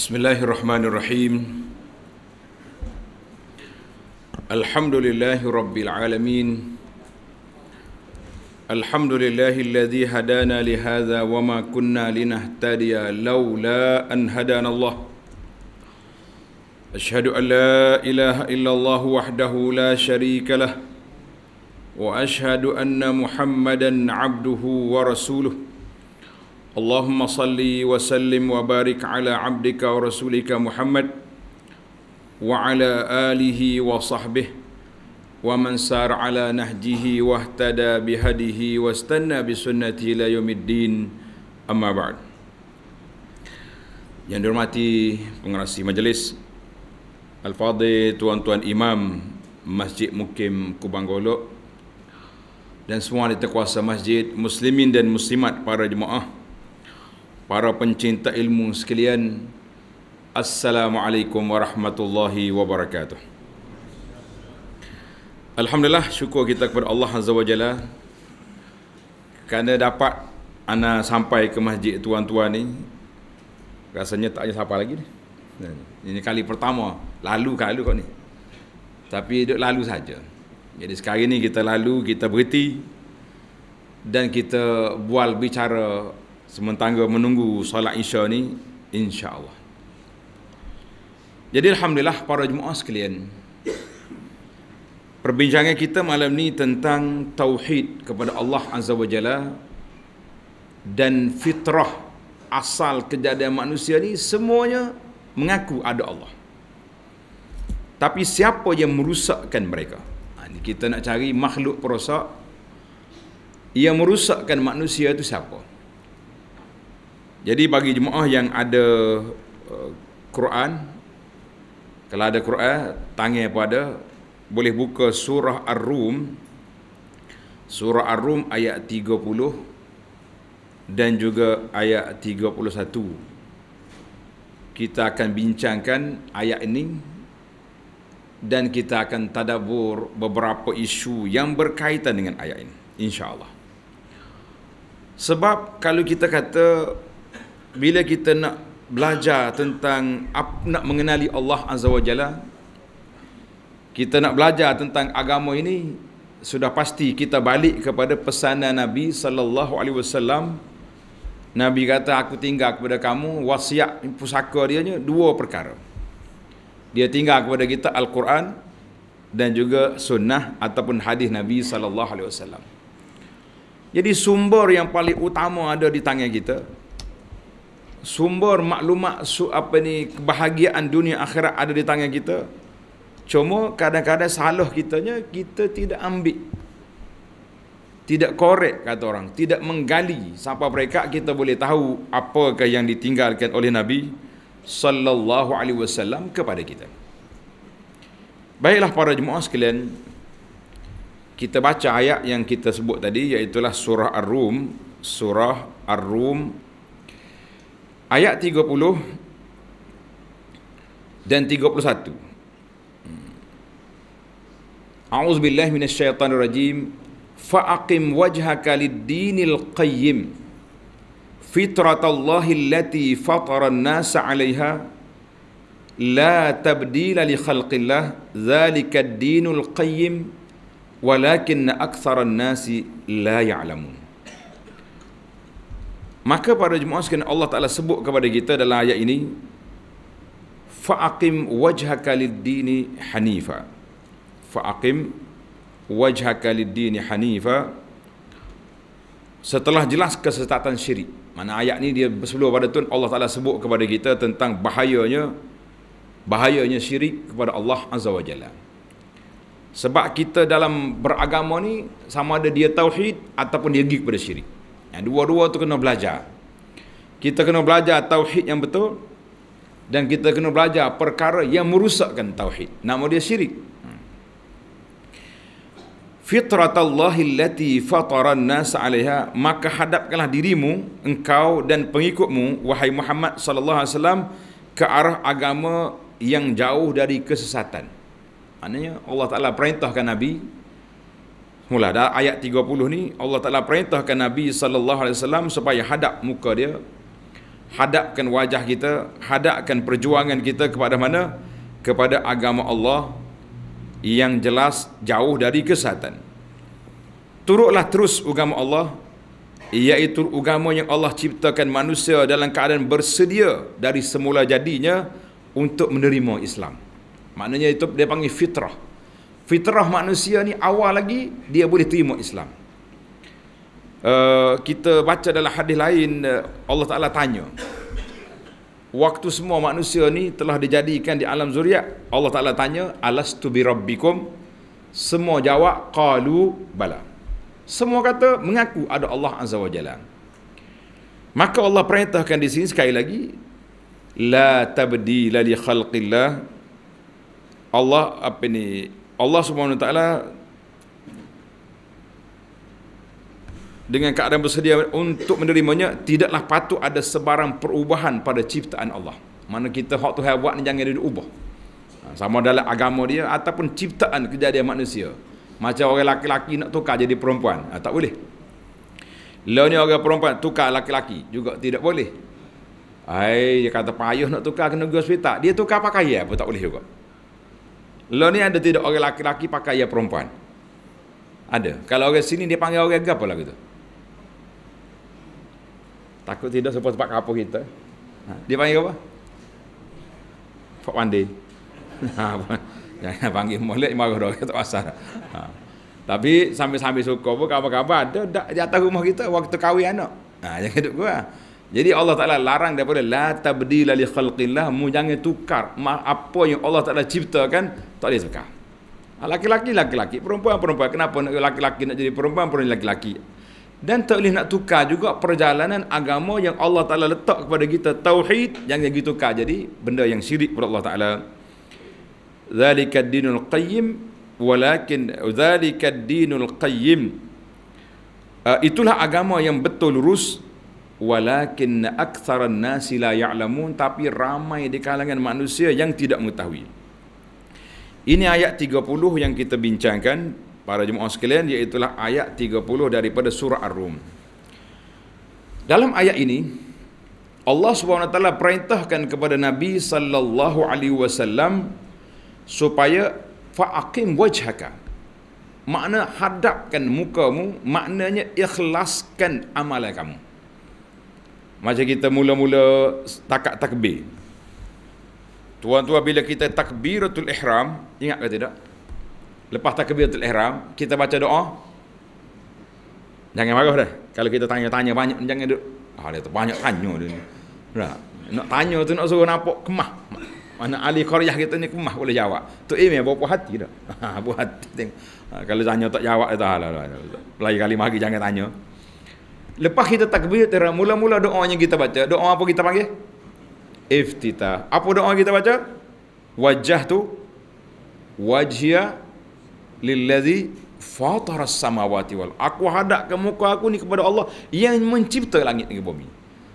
Bismillahirrahmanirrahim Alhamdulillahi Rabbil Alamin Alhamdulillahi alladhi hadana lihada wa ma kunna linahtadiya lawla an hadana Allah Ashhadu an la ilaha illallah wahdahu la sharika lah wa ashhadu anna Muhammadan 'abduhu wa rasuluhu Allahumma salli wa sallim wa barik ala abdika wa rasulika Muhammad wa ala alihi wa sahbih wa man sar ala nahjihi wa bi bihadihi wa bi bisunnati ila yawmiddin amma ba'd yang dihormati pengerasi majlis Al-Fadhil Tuan-Tuan Imam Masjid Mukim Kubang Golok dan semua yang terkuasa masjid, muslimin dan muslimat para jemaah para pencinta ilmu sekalian Assalamualaikum warahmatullahi wabarakatuh Alhamdulillah syukur kita kepada Allah Azza wa Jalla kerana dapat ana sampai ke masjid tuan-tuan ni rasanya tak ada siapa lagi ni ini kali pertama lalu kali lalu kau ni tapi duduk lalu saja jadi sekarang ni kita lalu kita berhenti dan kita bual bicara sementara menunggu solat isya ni insya Allah. jadi alhamdulillah para jemaah sekalian perbincangan kita malam ni tentang tauhid kepada Allah azza wajalla dan fitrah asal kejadian manusia ni semuanya mengaku ada Allah tapi siapa yang merusakkan mereka ha, kita nak cari makhluk perosak yang merusakkan manusia itu siapa jadi bagi jemaah yang ada uh, Quran kalau ada Quran tangih pun ada boleh buka surah Ar-Rum surah Ar-Rum ayat 30 dan juga ayat 31 kita akan bincangkan ayat ini dan kita akan tadabur beberapa isu yang berkaitan dengan ayat ini insyaallah sebab kalau kita kata bila kita nak belajar tentang nak mengenali Allah Azza wa Jalla kita nak belajar tentang agama ini sudah pasti kita balik kepada pesanan Nabi sallallahu alaihi wasallam Nabi kata aku tinggal kepada kamu wasiat pusaka dia nya dua perkara dia tinggal kepada kita al-Quran dan juga sunnah ataupun hadis Nabi sallallahu alaihi wasallam jadi sumber yang paling utama ada di tangan kita sumber maklumat su, apa ni kebahagiaan dunia akhirat ada di tangan kita. Cuma kadang-kadang salah kitanya kita tidak ambil. Tidak korek kata orang, tidak menggali sampai mereka kita boleh tahu apakah yang ditinggalkan oleh Nabi sallallahu alaihi wasallam kepada kita. Baiklah para jemaah sekalian, kita baca ayat yang kita sebut tadi iaitu surah Ar-Rum, surah Ar-Rum ayat 30 dan 31 A'udzubillahi minasyaitonirrajim fa aqim wajhaka lid-dinil qayyim fitratallahi allati fatara an-nasa 'alayha la tabdila li khalqillah dhalika ad-dinul qayyim walakin aktsara an-nasi la ya'lamun Maka pada Jumaat sekalian Allah Ta'ala sebut kepada kita dalam ayat ini Fa'aqim wajhaka lid-dini hanifa Fa'aqim wajhaka lid-dini hanifa Setelah jelas kesesatan syirik Mana ayat ini dia sebelum pada tuan Allah Ta'ala sebut kepada kita tentang bahayanya Bahayanya syirik kepada Allah Azza wa Jalla Sebab kita dalam beragama ni Sama ada dia tauhid ataupun dia gig kepada syirik yang dua-dua tu kena belajar. Kita kena belajar tauhid yang betul dan kita kena belajar perkara yang merusakkan tauhid. Nama dia syirik. Fitrat Allah allati fatara an-nas 'alayha maka hadapkanlah dirimu engkau dan pengikutmu wahai Muhammad sallallahu alaihi wasallam ke arah agama yang jauh dari kesesatan. Maknanya Allah Taala perintahkan Nabi Mula dalam ayat 30 ni Allah Taala perintahkan Nabi sallallahu alaihi wasallam supaya hadap muka dia hadapkan wajah kita hadapkan perjuangan kita kepada mana kepada agama Allah yang jelas jauh dari kesatan turutlah terus agama Allah iaitu agama yang Allah ciptakan manusia dalam keadaan bersedia dari semula jadinya untuk menerima Islam maknanya itu dia panggil fitrah fitrah manusia ni awal lagi dia boleh terima Islam uh, kita baca dalam hadis lain uh, Allah Ta'ala tanya waktu semua manusia ni telah dijadikan di alam zuriat Allah Ta'ala tanya alastu bi rabbikum semua jawab qalu bala semua kata mengaku ada Allah Azza wa Jalla maka Allah perintahkan di sini sekali lagi la tabdila li khalqillah Allah apa ni Allah Subhanahu Wa Taala dengan keadaan bersedia untuk menerimanya tidaklah patut ada sebarang perubahan pada ciptaan Allah. Mana kita hak Tuhan buat ni jangan dia ubah. Ha, sama dalam agama dia ataupun ciptaan kejadian manusia. Macam orang laki-laki nak tukar jadi perempuan, ha, tak boleh. Lawan orang perempuan tukar laki-laki juga tidak boleh. Hai, dia kata payuh nak tukar kena pergi hospital. Dia tukar pakaian pun tak boleh juga. Lo ni ada tidak orang laki-laki pakai ya perempuan? Ada. Kalau orang sini dia panggil orang gapo lagi tu? Takut tidak sebab sebab kapo kita. Ha, dia panggil apa? Pak Wandi. Ha, jangan panggil molek marah dah tak pasal. Ha. Tapi sambil-sambil suka pun apa kapo ada dak di atas rumah kita waktu kahwin anak. Ha jangan duduk gua. Jadi Allah Taala larang daripada la tabdila li khalqillah, mu jangan tukar apa yang Allah Taala ciptakan tak boleh tukar. Ha, laki-laki laki-laki, perempuan perempuan. Kenapa nak laki-laki nak jadi perempuan, perempuan laki-laki? Dan tak boleh nak tukar juga perjalanan agama yang Allah Taala letak kepada kita tauhid yang jadi tukar jadi benda yang syirik kepada Allah Taala. Zalikad dinul qayyim walakin zalikad dinul qayyim. Ha, itulah agama yang betul lurus walakin akthara an-nas la ya'lamun tapi ramai di kalangan manusia yang tidak mengetahui. Ini ayat 30 yang kita bincangkan para jemaah sekalian iaitu ayat 30 daripada surah Ar-Rum. Dalam ayat ini Allah SWT perintahkan kepada Nabi sallallahu alaihi wasallam supaya fa'aqim wajhaka makna hadapkan mukamu maknanya ikhlaskan amalan kamu macam kita mula-mula takat takbir. Tuan-tuan bila kita takbiratul ihram, ingat ke tidak? Lepas takbiratul ihram, kita baca doa. Jangan marah dah. Kalau kita tanya-tanya banyak jangan duduk. Ah dia tu banyak tanya dia Nah, nak tanya tu nak suruh nampak kemah. Mana ahli qaryah kita ni kemah boleh jawab. Tu ini eh, berapa hati dah. Ha buat hati tengok. Ah, kalau tanya tak jawab dia tahu lah. Lain kali mari jangan tanya. Lepas kita takbir tahlil, mula-mula doanya kita baca. Doa apa kita panggil? Iftita. Apa doa kita baca? Wajah tu wajhiya lillazi fatara samawati wal aku hadapkan muka aku ni kepada Allah yang mencipta langit dan bumi.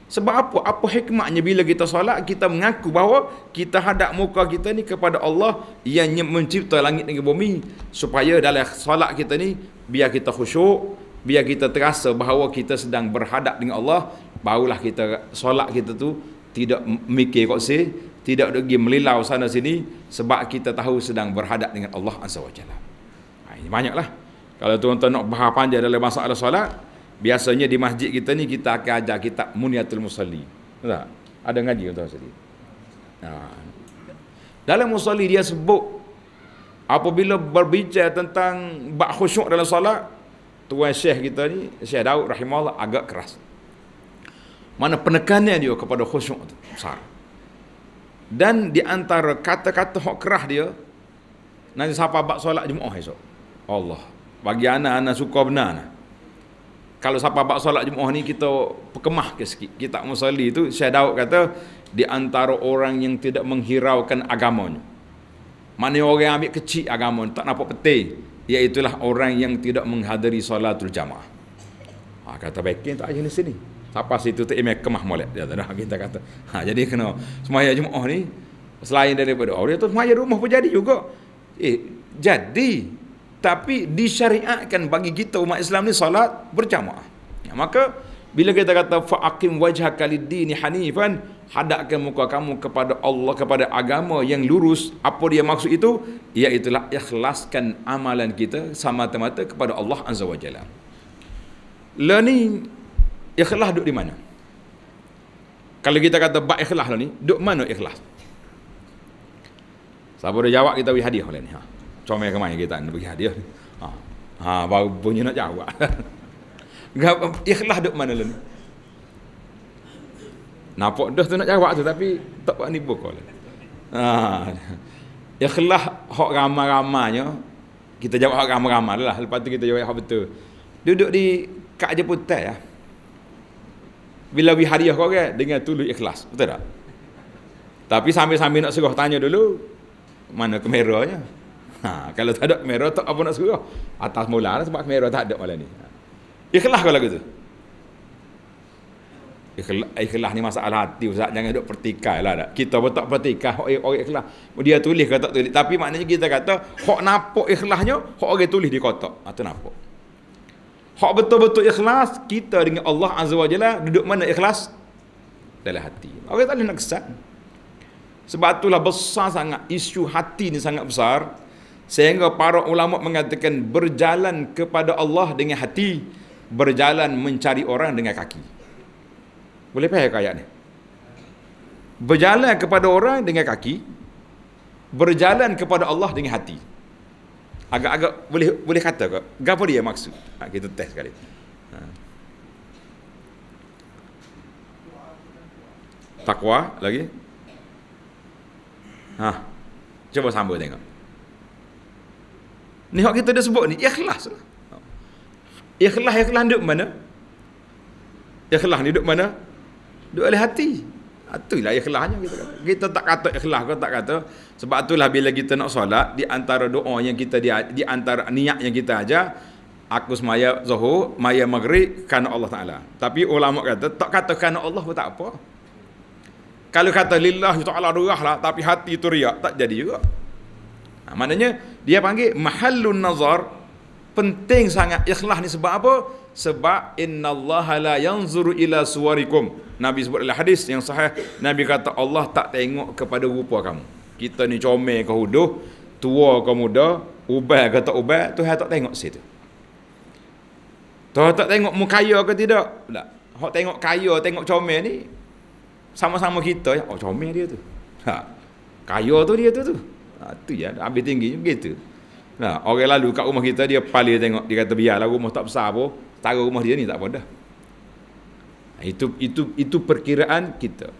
Sebab apa? Apa hikmahnya bila kita solat kita mengaku bahawa kita hadap muka kita ni kepada Allah yang mencipta langit dan bumi supaya dalam solat kita ni biar kita khusyuk, biar kita terasa bahawa kita sedang berhadap dengan Allah barulah kita solat kita tu tidak mikir kok si tidak pergi melilau sana sini sebab kita tahu sedang berhadap dengan Allah azza wajalla ha, ini banyaklah kalau tuan-tuan nak bahas panjang dalam masalah solat biasanya di masjid kita ni kita akan ajar kitab Muniatul Musalli tak ada ngaji tuan-tuan sekali ha. dalam musalli dia sebut apabila berbicara tentang bab khusyuk dalam solat Tuan Syekh kita ni, Syekh Daud rahimahullah agak keras. Mana penekannya dia kepada khusyuk itu besar. Dan di antara kata-kata hok kerah dia, nanti siapa bab solat Jumaat esok. Allah, bagi anak-anak suka benar. Nah. Kalau siapa bab solat Jumaat ni kita pekemah ke sikit. Kita musalli itu Syekh Daud kata di antara orang yang tidak menghiraukan agamanya. Mana orang yang ambil kecil agamanya, tak nampak peti. Iaitulah orang yang tidak menghadiri solatul jamaah. Ha, kata baik tak ajar di sini. Apa situ tu? imek kemah molek. Dia tak kita kata. Ha, jadi kena semaya jumaah ni. Selain daripada orang itu semaya rumah pun jadi juga. Eh, jadi. Tapi disyariatkan bagi kita umat Islam ni solat berjamaah. Ya, maka bila kita kata fa'aqim wajhaka lid-dini hanifan hadapkan muka kamu kepada Allah kepada agama yang lurus apa dia maksud itu iaitu ikhlaskan amalan kita semata-mata kepada Allah azza wajalla learning ikhlas duduk di mana kalau kita kata bab ikhlas lah ni duduk mana ikhlas siapa dah jawab kita bagi hadiah boleh ni ha comel ke mana kita nak bagi hadiah ha ha baru punya nak jawab ikhlas duduk mana lah ni Nampak dah tu nak jawab tu tapi tak buat nipu kau lah. Ha. Ya khlah hak ramai-ramainya kita jawab hak ramai-ramai lah. Lepas tu kita jawab hak betul. Duduk di kak je putih ya. Bila wi hadiah kau kan dengan tulus ikhlas, betul tak? Tapi sambil-sambil nak suruh tanya dulu mana kameranya. Ha, kalau tak ada kamera tak apa nak suruh. Atas mula lah sebab kamera tak ada malam ni. Ikhlas kau lagu tu ikhlas, ikhlas ni masalah hati Ustaz jangan duk pertikai lah tak. kita pun tak pertikai orang, orang ikhlas dia tulis kata tulis tapi maknanya kita kata hok napok ikhlasnya hok orang tulis di kotak atau ha, napok hok betul-betul ikhlas kita dengan Allah Azza Wajalla duduk mana ikhlas dalam hati orang tak boleh nak kesan sebab itulah besar sangat isu hati ni sangat besar sehingga para ulama mengatakan berjalan kepada Allah dengan hati berjalan mencari orang dengan kaki boleh payah ke ayat ni? Berjalan kepada orang dengan kaki. Berjalan kepada Allah dengan hati. Agak-agak boleh boleh kata ke? Gapa dia maksud? Ha, kita test sekali. Ha. Takwa lagi. Ha. Cuba sambung tengok. Ni hak kita dah sebut ni ikhlas. Ikhlas ikhlas duduk mana? Ikhlas ni duduk mana? duduk oleh hati itulah ah, ikhlasnya kita kata. kita tak kata ikhlas kau tak kata sebab itulah bila kita nak solat di antara doa yang kita di, di antara niat yang kita aja aku semaya zuhur maya maghrib kerana Allah Taala tapi ulama kata tak kata kerana Allah pun tak apa kalau kata lillah ta'ala durah lah, tapi hati itu riak tak jadi juga nah, maknanya dia panggil mahallun nazar penting sangat ikhlas ni sebab apa? Sebab innallaha la yanzuru ila suwarikum. Nabi sebut dalam hadis yang sahih, Nabi kata Allah tak tengok kepada rupa kamu. Kita ni comel ke huduh, tua ke muda, ubah ke tak ubah, Tuhan tak tengok situ. Tuhan tak tengok muka kaya ke tidak? Tak. Lah, Hak tengok kaya, tengok comel ni sama-sama kita ya. Oh comel dia tu. Ha. Kaya tu dia tu tu. Ha tu ya, habis tinggi begitu. Nah, orang lalu kat rumah kita dia pali tengok dia kata biarlah rumah tak besar apa, tara rumah dia ni tak apa dah. Itu itu itu perkiraan kita.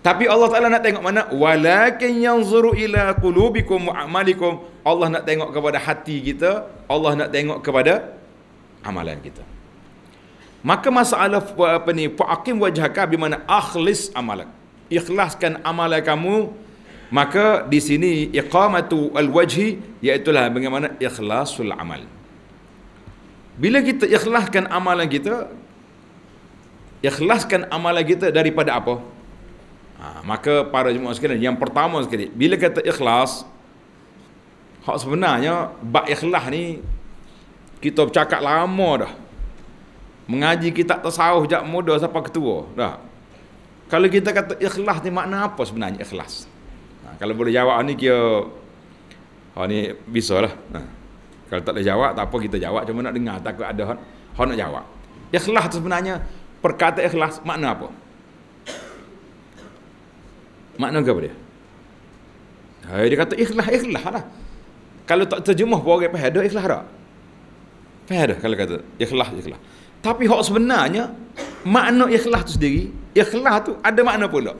Tapi Allah Taala nak tengok mana? Walakin yanzuru ila qulubikum wa amalikum. Allah nak tengok kepada hati kita, Allah nak tengok kepada amalan kita. Maka masalah apa ni? Faqim wajhaka bi mana akhlis amalak. Ikhlaskan amalan kamu Maka di sini iqamatu al-wajhi iaitu bagaimana ikhlasul amal. Bila kita ikhlaskan amalan kita ikhlaskan amalan kita daripada apa? Ha, maka para jemaah sekalian yang pertama sekali bila kata ikhlas hak sebenarnya bab ikhlas ni kita bercakap lama dah. Mengaji kitab tasawuf sejak muda sampai ketua dah. Kalau kita kata ikhlas ni makna apa sebenarnya ikhlas? kalau boleh jawab ah, ni kira ha ni bisalah. Nah. Kalau tak boleh jawab tak apa kita jawab cuma nak dengar takut ada hon hon nak jawab. Ikhlas tu sebenarnya perkataan ikhlas makna apa? Makna ke apa dia? Hai eh, dia kata ikhlas ikhlas lah. Kalau tak terjemah pun orang faham ikhlas tak? Faham kalau kata ikhlas ikhlas. Tapi hak sebenarnya makna ikhlas tu sendiri, ikhlas tu ada makna pula.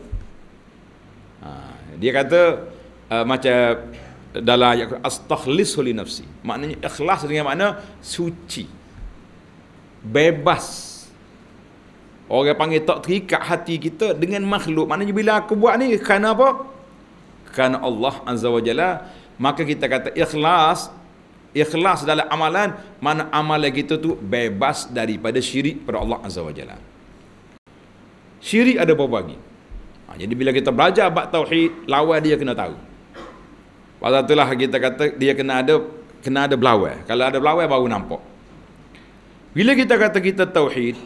Dia kata uh, macam dalam ayat astakhlis li nafsi. Maknanya ikhlas dengan makna suci. Bebas. Orang panggil tak terikat hati kita dengan makhluk. Maknanya bila aku buat ni kerana apa? Kerana Allah Azza wa Jalla. Maka kita kata ikhlas ikhlas dalam amalan mana amalan kita tu bebas daripada syirik pada Allah Azza wa Jalla. Syirik ada berbagai. Ha, jadi bila kita belajar bab tauhid, lawan dia kena tahu. Pasal itulah kita kata dia kena ada kena ada belawai. Kalau ada belawai baru nampak. Bila kita kata kita tauhid,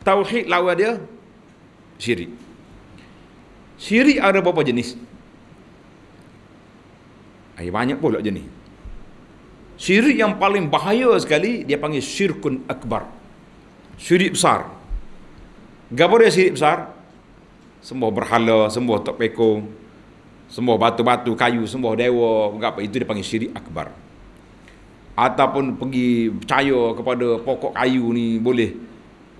tauhid lawan dia syirik. Syirik ada berapa jenis? Ay, eh, banyak pula jenis. Syirik yang paling bahaya sekali dia panggil syirkun akbar. Syirik besar. Gapo dia syirik besar? Semua berhala, semua tok pekong, sembah batu-batu, kayu, sembah dewa, apa itu dipanggil syirik akbar. Ataupun pergi percaya kepada pokok kayu ni boleh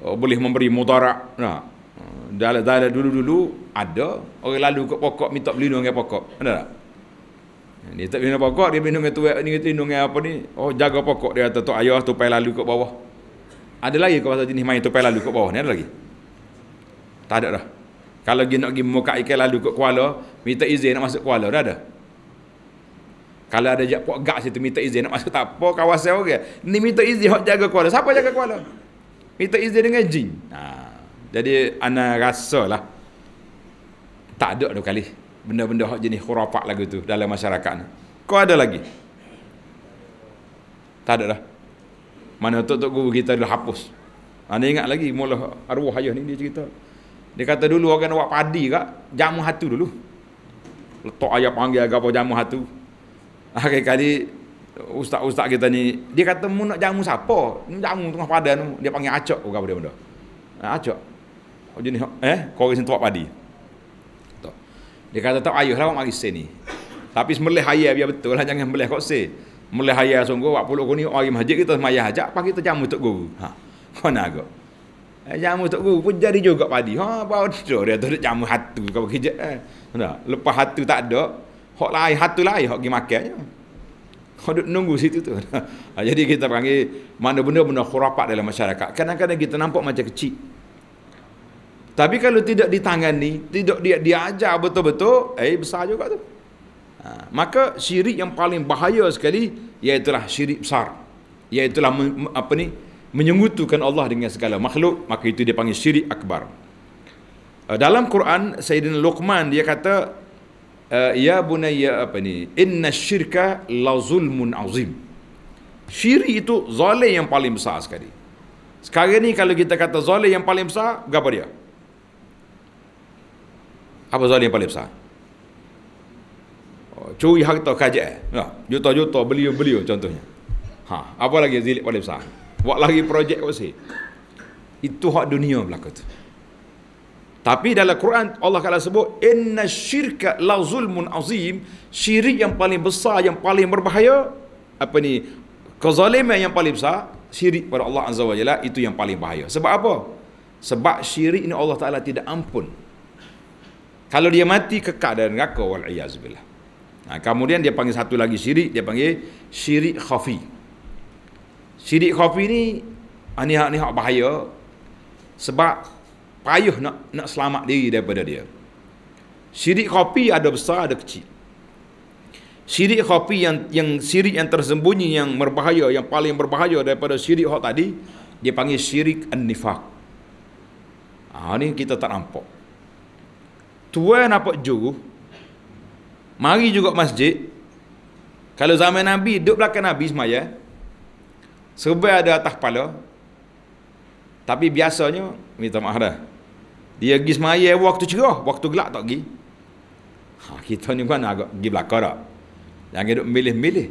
eh, boleh memberi mudarat. Nah. Eh, dalam dalam dulu-dulu ada orang lalu ke pokok minta berlindung dengan pokok. Ada tak? Dia tak minum pokok, dia minum tuak ni, dia minum apa ni. Oh, jaga pokok dia kata tok ayah tupai lalu ke bawah. Ada lagi ke pasal jenis main tupai lalu ke bawah ni? Ada lagi? Tak ada dah. Kalau dia nak pergi muka ikan lalu ke Kuala, minta izin nak masuk Kuala, dah ada. Kalau ada jak gak situ minta izin nak masuk tak apa kawasan orang. Ni minta izin hok jaga Kuala. Siapa jaga Kuala? Minta izin dengan jin. Ha. Jadi ana rasalah tak ada dua kali benda-benda hok jenis khurafat lagi tu dalam masyarakat ni. Kau ada lagi? Tak ada lah. Mana tu tu guru kita dah hapus. Ana ingat lagi mula arwah ayah ni dia cerita. Dia kata dulu orang nak buat padi kak, jamu hatu dulu. Letak ayah panggil agak apa jamu hatu. Akhir kali ustaz-ustaz kita ni, dia kata mu nak jamu siapa? Jamu tengah padan tu, dia panggil acok ke oh, apa dia benda. Ha, acok. Oh jenis eh, kau sini tuak padi. Tak. Dia kata tak ayuh lah awak mari sini. Tapi semelih ayah biar betul lah jangan melih kok sini. Melih ayah sungguh awak puluh kau ni mari masjid kita semayah ajak pagi kita jamu tok guru. Ha. Kau nak agak. Eh, jamu tok guru pun jadi juga padi. Ha apa tu, dia tu jamu hatu kau pergi je. Nah, lepas hatu tak ada, hok lain hatu lain hok gi makan je. Kau duduk nunggu situ tu. Ha, jadi kita panggil mana benda-benda khurafat dalam masyarakat. Kadang-kadang kita nampak macam kecil. Tapi kalau tidak ditangani, tidak dia diajar betul-betul, eh besar juga tu. Ha, maka syirik yang paling bahaya sekali iaitu syirik besar. Iaitu apa ni? menyengutukan Allah dengan segala makhluk maka itu dia panggil syirik akbar eh, dalam Quran Sayyidina Luqman dia kata eh, ya bunayya apa ni inna syirka la zulmun azim syirik itu zalim yang paling besar sekali sekarang ni kalau kita kata zalim yang paling besar berapa dia apa zalim yang paling besar oh, curi harta kerajaan eh? ya, juta-juta beliau-beliau contohnya ha apa lagi zalim paling besar Buat lagi projek kau sih. Itu hak dunia berlaku tu. Tapi dalam Quran Allah kala sebut inna syirka la zulmun azim, syirik yang paling besar yang paling berbahaya apa ni? Kezaliman yang paling besar syirik pada Allah Azza wa Jalla itu yang paling bahaya. Sebab apa? Sebab syirik ini Allah Taala tidak ampun. Kalau dia mati kekal dan neraka wal iyaz Nah, ha, kemudian dia panggil satu lagi syirik, dia panggil syirik khafi sidik kopi ni ah, ni hak ni hak bahaya sebab payah nak nak selamat diri daripada dia sidik kopi ada besar ada kecil sidik kopi yang yang sirik yang tersembunyi yang berbahaya yang paling berbahaya daripada sirik hak tadi dia panggil sirik an-nifaq ah ha, ni kita tak nampak tua nampak juru mari juga masjid kalau zaman Nabi duduk belakang Nabi semaya Serbai ada atas kepala. Tapi biasanya, minta maaf dah. Dia pergi semaya waktu cerah, waktu gelap tak pergi. Ha, kita ni kan agak pergi belakang tak? Jangan hidup milih-milih.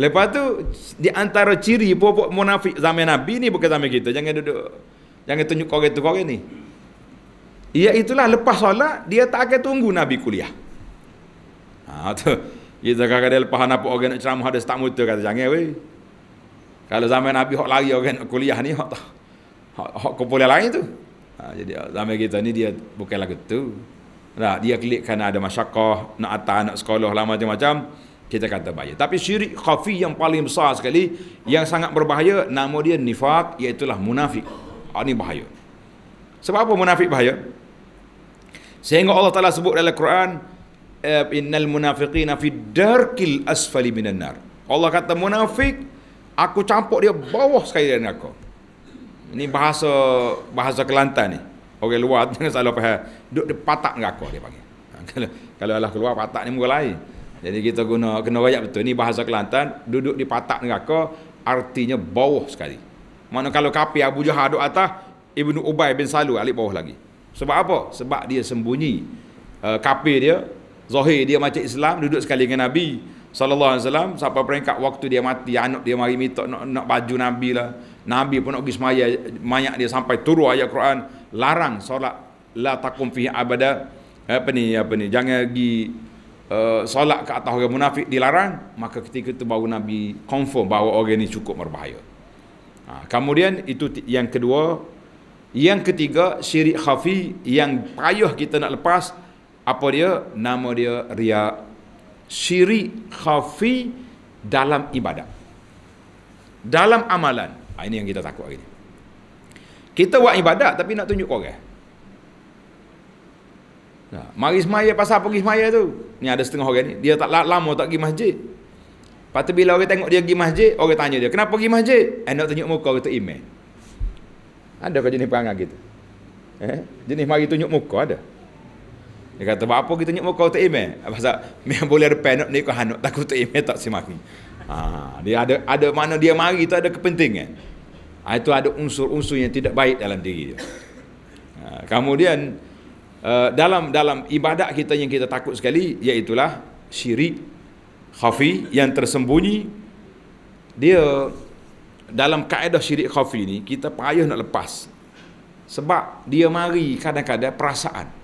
Lepas tu, di antara ciri popok munafik zaman Nabi ni bukan zaman kita. Jangan duduk, jangan tunjuk kau tu kau ni. Ia itulah lepas solat, dia tak akan tunggu Nabi kuliah. Ha, tu. Kita kata lepas apa orang nak ceramah ada setak muta kata jangan weh. Kalau zaman Nabi hok lari orang nak kuliah ni hok tak. Hok hok boleh lain tu. Ha, jadi ha, zaman kita ni dia bukanlah gitu. Nah, dia klik kerana ada masyarakat, nak atas, nak sekolah lah macam-macam. Kita kata bahaya. Tapi syirik khafi yang paling besar sekali, yang sangat berbahaya, nama dia nifak, iaitulah munafik. Ini ha, bahaya. Sebab apa munafik bahaya? Sehingga Allah Ta'ala sebut dalam Quran, Innal munafiqina fi darkil asfali minan nar. Allah kata munafik aku campur dia bawah sekali dengan aku. Ini bahasa bahasa Kelantan ni. Orang luar jangan salah faham. Duduk di patak dengan aku dia panggil. Ha, kalau kalau Allah keluar patak ni mulai. Jadi kita guna kena rayak betul. Ini bahasa Kelantan duduk di patak dengan aku artinya bawah sekali. Mana kalau kapi Abu Jahal duk atas, Ibnu Ubay bin Salul alik bawah lagi. Sebab apa? Sebab dia sembunyi uh, kapi dia, zahir dia macam Islam duduk sekali dengan Nabi sallallahu alaihi wasallam sampai peringkat waktu dia mati anak dia mari minta nak, nak baju nabi lah nabi pun nak pergi semaya mayat dia sampai turun ayat Quran larang solat la takum fihi abada apa ni apa ni jangan pergi uh, solat ke atas orang munafik dilarang maka ketika itu baru nabi confirm bahawa orang ini cukup berbahaya ha, kemudian itu yang kedua yang ketiga syirik khafi yang payah kita nak lepas apa dia nama dia riak syirik khafi dalam ibadat. Dalam amalan. Ha, ini yang kita takut hari ini. Kita buat ibadat tapi nak tunjuk orang. Nah, mari semaya pasal pergi semaya tu. Ni ada setengah orang ni. Dia tak lama tak pergi masjid. Lepas tu bila orang tengok dia pergi masjid, orang tanya dia, kenapa pergi masjid? Eh, nak tunjuk muka kata iman. Ada ke jenis perangai gitu? Eh? Jenis mari tunjuk muka ada? Dia kata, buat apa kita nyuk muka tak ime? Sebab memang boleh ada penuh ni kau hanuk takut tak ime tak semakin. Ha, dia ada ada mana dia mari itu ada kepentingan. Ha, itu ada unsur-unsur yang tidak baik dalam diri dia. Ha, kemudian uh, dalam dalam ibadat kita yang kita takut sekali iaitulah syirik khafi yang tersembunyi dia dalam kaedah syirik khafi ni kita payah nak lepas sebab dia mari kadang-kadang perasaan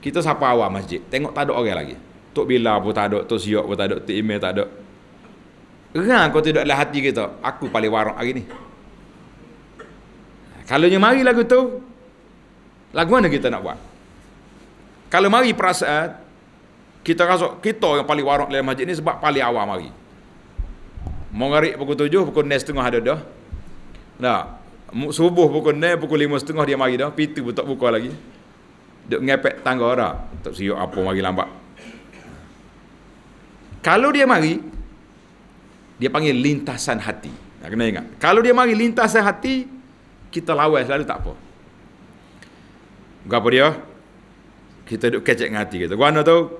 kita sapa awal masjid? Tengok tak ada orang lagi. Tok Bila pun tak ada, Tok Siok pun tak ada, Tok Imeh tak ada. Rang kau tidak dalam hati kita. Aku paling warak hari ni. Kalau ni mari lagu tu, lagu mana kita nak buat? Kalau mari perasaan, kita rasa kita yang paling warak dalam masjid ni sebab paling awal mari. Mengarik pukul tujuh, pukul nes tengah ada dah. Tak. Subuh pukul nes, pukul lima setengah dia mari dah. Pitu pun tak buka lagi duk ngepek tangga orang tak siap apa mari lambat kalau dia mari dia panggil lintasan hati nak ha, kena ingat kalau dia mari lintasan hati kita lawas selalu tak apa apa dia kita duk kecek dengan hati kita guana tu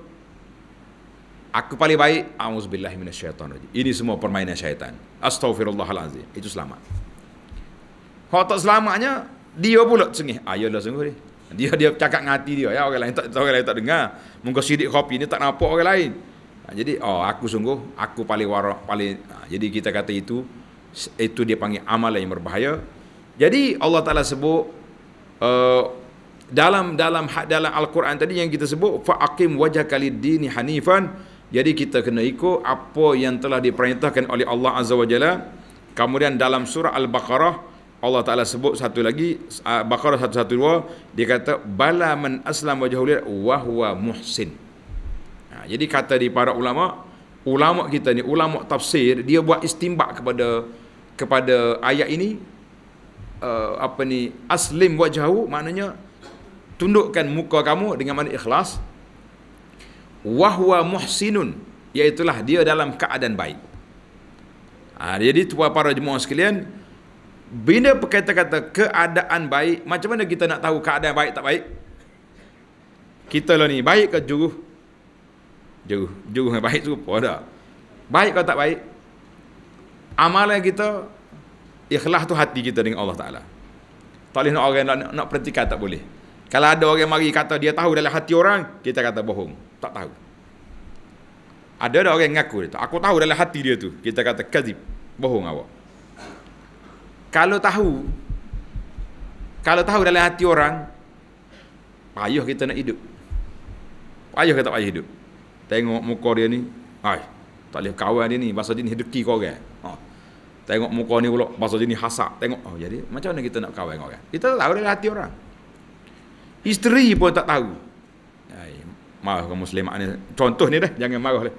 aku paling baik auzubillahi syaitan. ini semua permainan syaitan astagfirullahalazim itu selamat kalau tak selamatnya dia pula sengih ayolah ah, ya sungguh dia dia dia cakap dengan hati dia ya orang lain tak orang lain tak dengar. Muka sidik kopi ni tak nampak orang lain. Ha, jadi oh aku sungguh aku paling warak paling ha, jadi kita kata itu itu dia panggil amal yang berbahaya. Jadi Allah Taala sebut uh, dalam dalam ha, dalam al-Quran tadi yang kita sebut fa aqim wajhaka lid-dini hanifan jadi kita kena ikut apa yang telah diperintahkan oleh Allah Azza wa Jalla. Kemudian dalam surah Al-Baqarah Allah Taala sebut satu lagi ah, Baqarah 112 dia kata bala man aslam wajhul wa huwa muhsin. Ha, jadi kata di para ulama ulama kita ni ulama tafsir dia buat istimbak kepada kepada ayat ini uh, apa ni aslim wajhu maknanya tundukkan muka kamu dengan mana ikhlas wa huwa muhsinun iaitu dia dalam keadaan baik. Ha, jadi tuan para jemaah sekalian bila kita kata keadaan baik, macam mana kita nak tahu keadaan baik tak baik? Kita lah ni, baik ke juruh? Juruh. Juruh yang baik serupa dah. Baik ke tak baik? Amalan kita, ikhlas tu hati kita dengan Allah Ta'ala. Tak boleh nak orang nak, nak perhatikan, tak boleh. Kalau ada orang mari kata dia tahu dalam hati orang, kita kata bohong. Tak tahu. Ada ada orang yang ngaku dia tu. Aku tahu dalam hati dia tu. Kita kata kazib. Bohong awak kalau tahu kalau tahu dalam hati orang payah kita nak hidup payah kita payah hidup tengok muka dia ni ai tak boleh kawan dia ni bahasa jenis deki kau orang ha. tengok muka ni pula bahasa jenis hasad tengok oh jadi macam mana kita nak kawan dengan orang kita tak tahu dalam hati orang isteri pun tak tahu ai marah kamu muslimah ni contoh ni dah jangan marah lah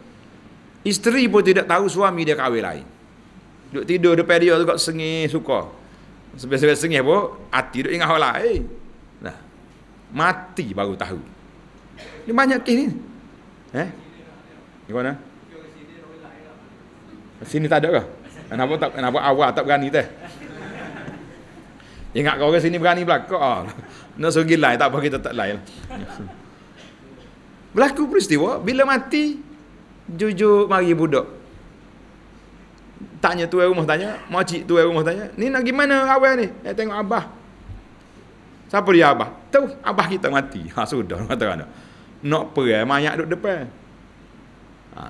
isteri pun tidak tahu suami dia kawin lain Duduk tidur di periuk tu kat sengih suka. Sebab-sebab sengih pun, hati duk ingat orang lain. Nah, mati baru tahu. Ini banyak kes ni. Eh? Di mana? Sini tak ada ke? Kenapa, tak, kenapa awal tak berani teh? Ingat kau orang sini berani belakang. Oh, nak suruh gila, tak apa kita tak lain. Berlaku peristiwa, bila mati, jujur mari budak tanya tuan rumah tanya, makcik tuan rumah tanya, ni nak gimana mana awal ni? Nak tengok abah. Siapa dia abah? Tahu, abah kita mati. Ha, sudah, nak kata mana. Nak perai, mayat duduk depan. Ha,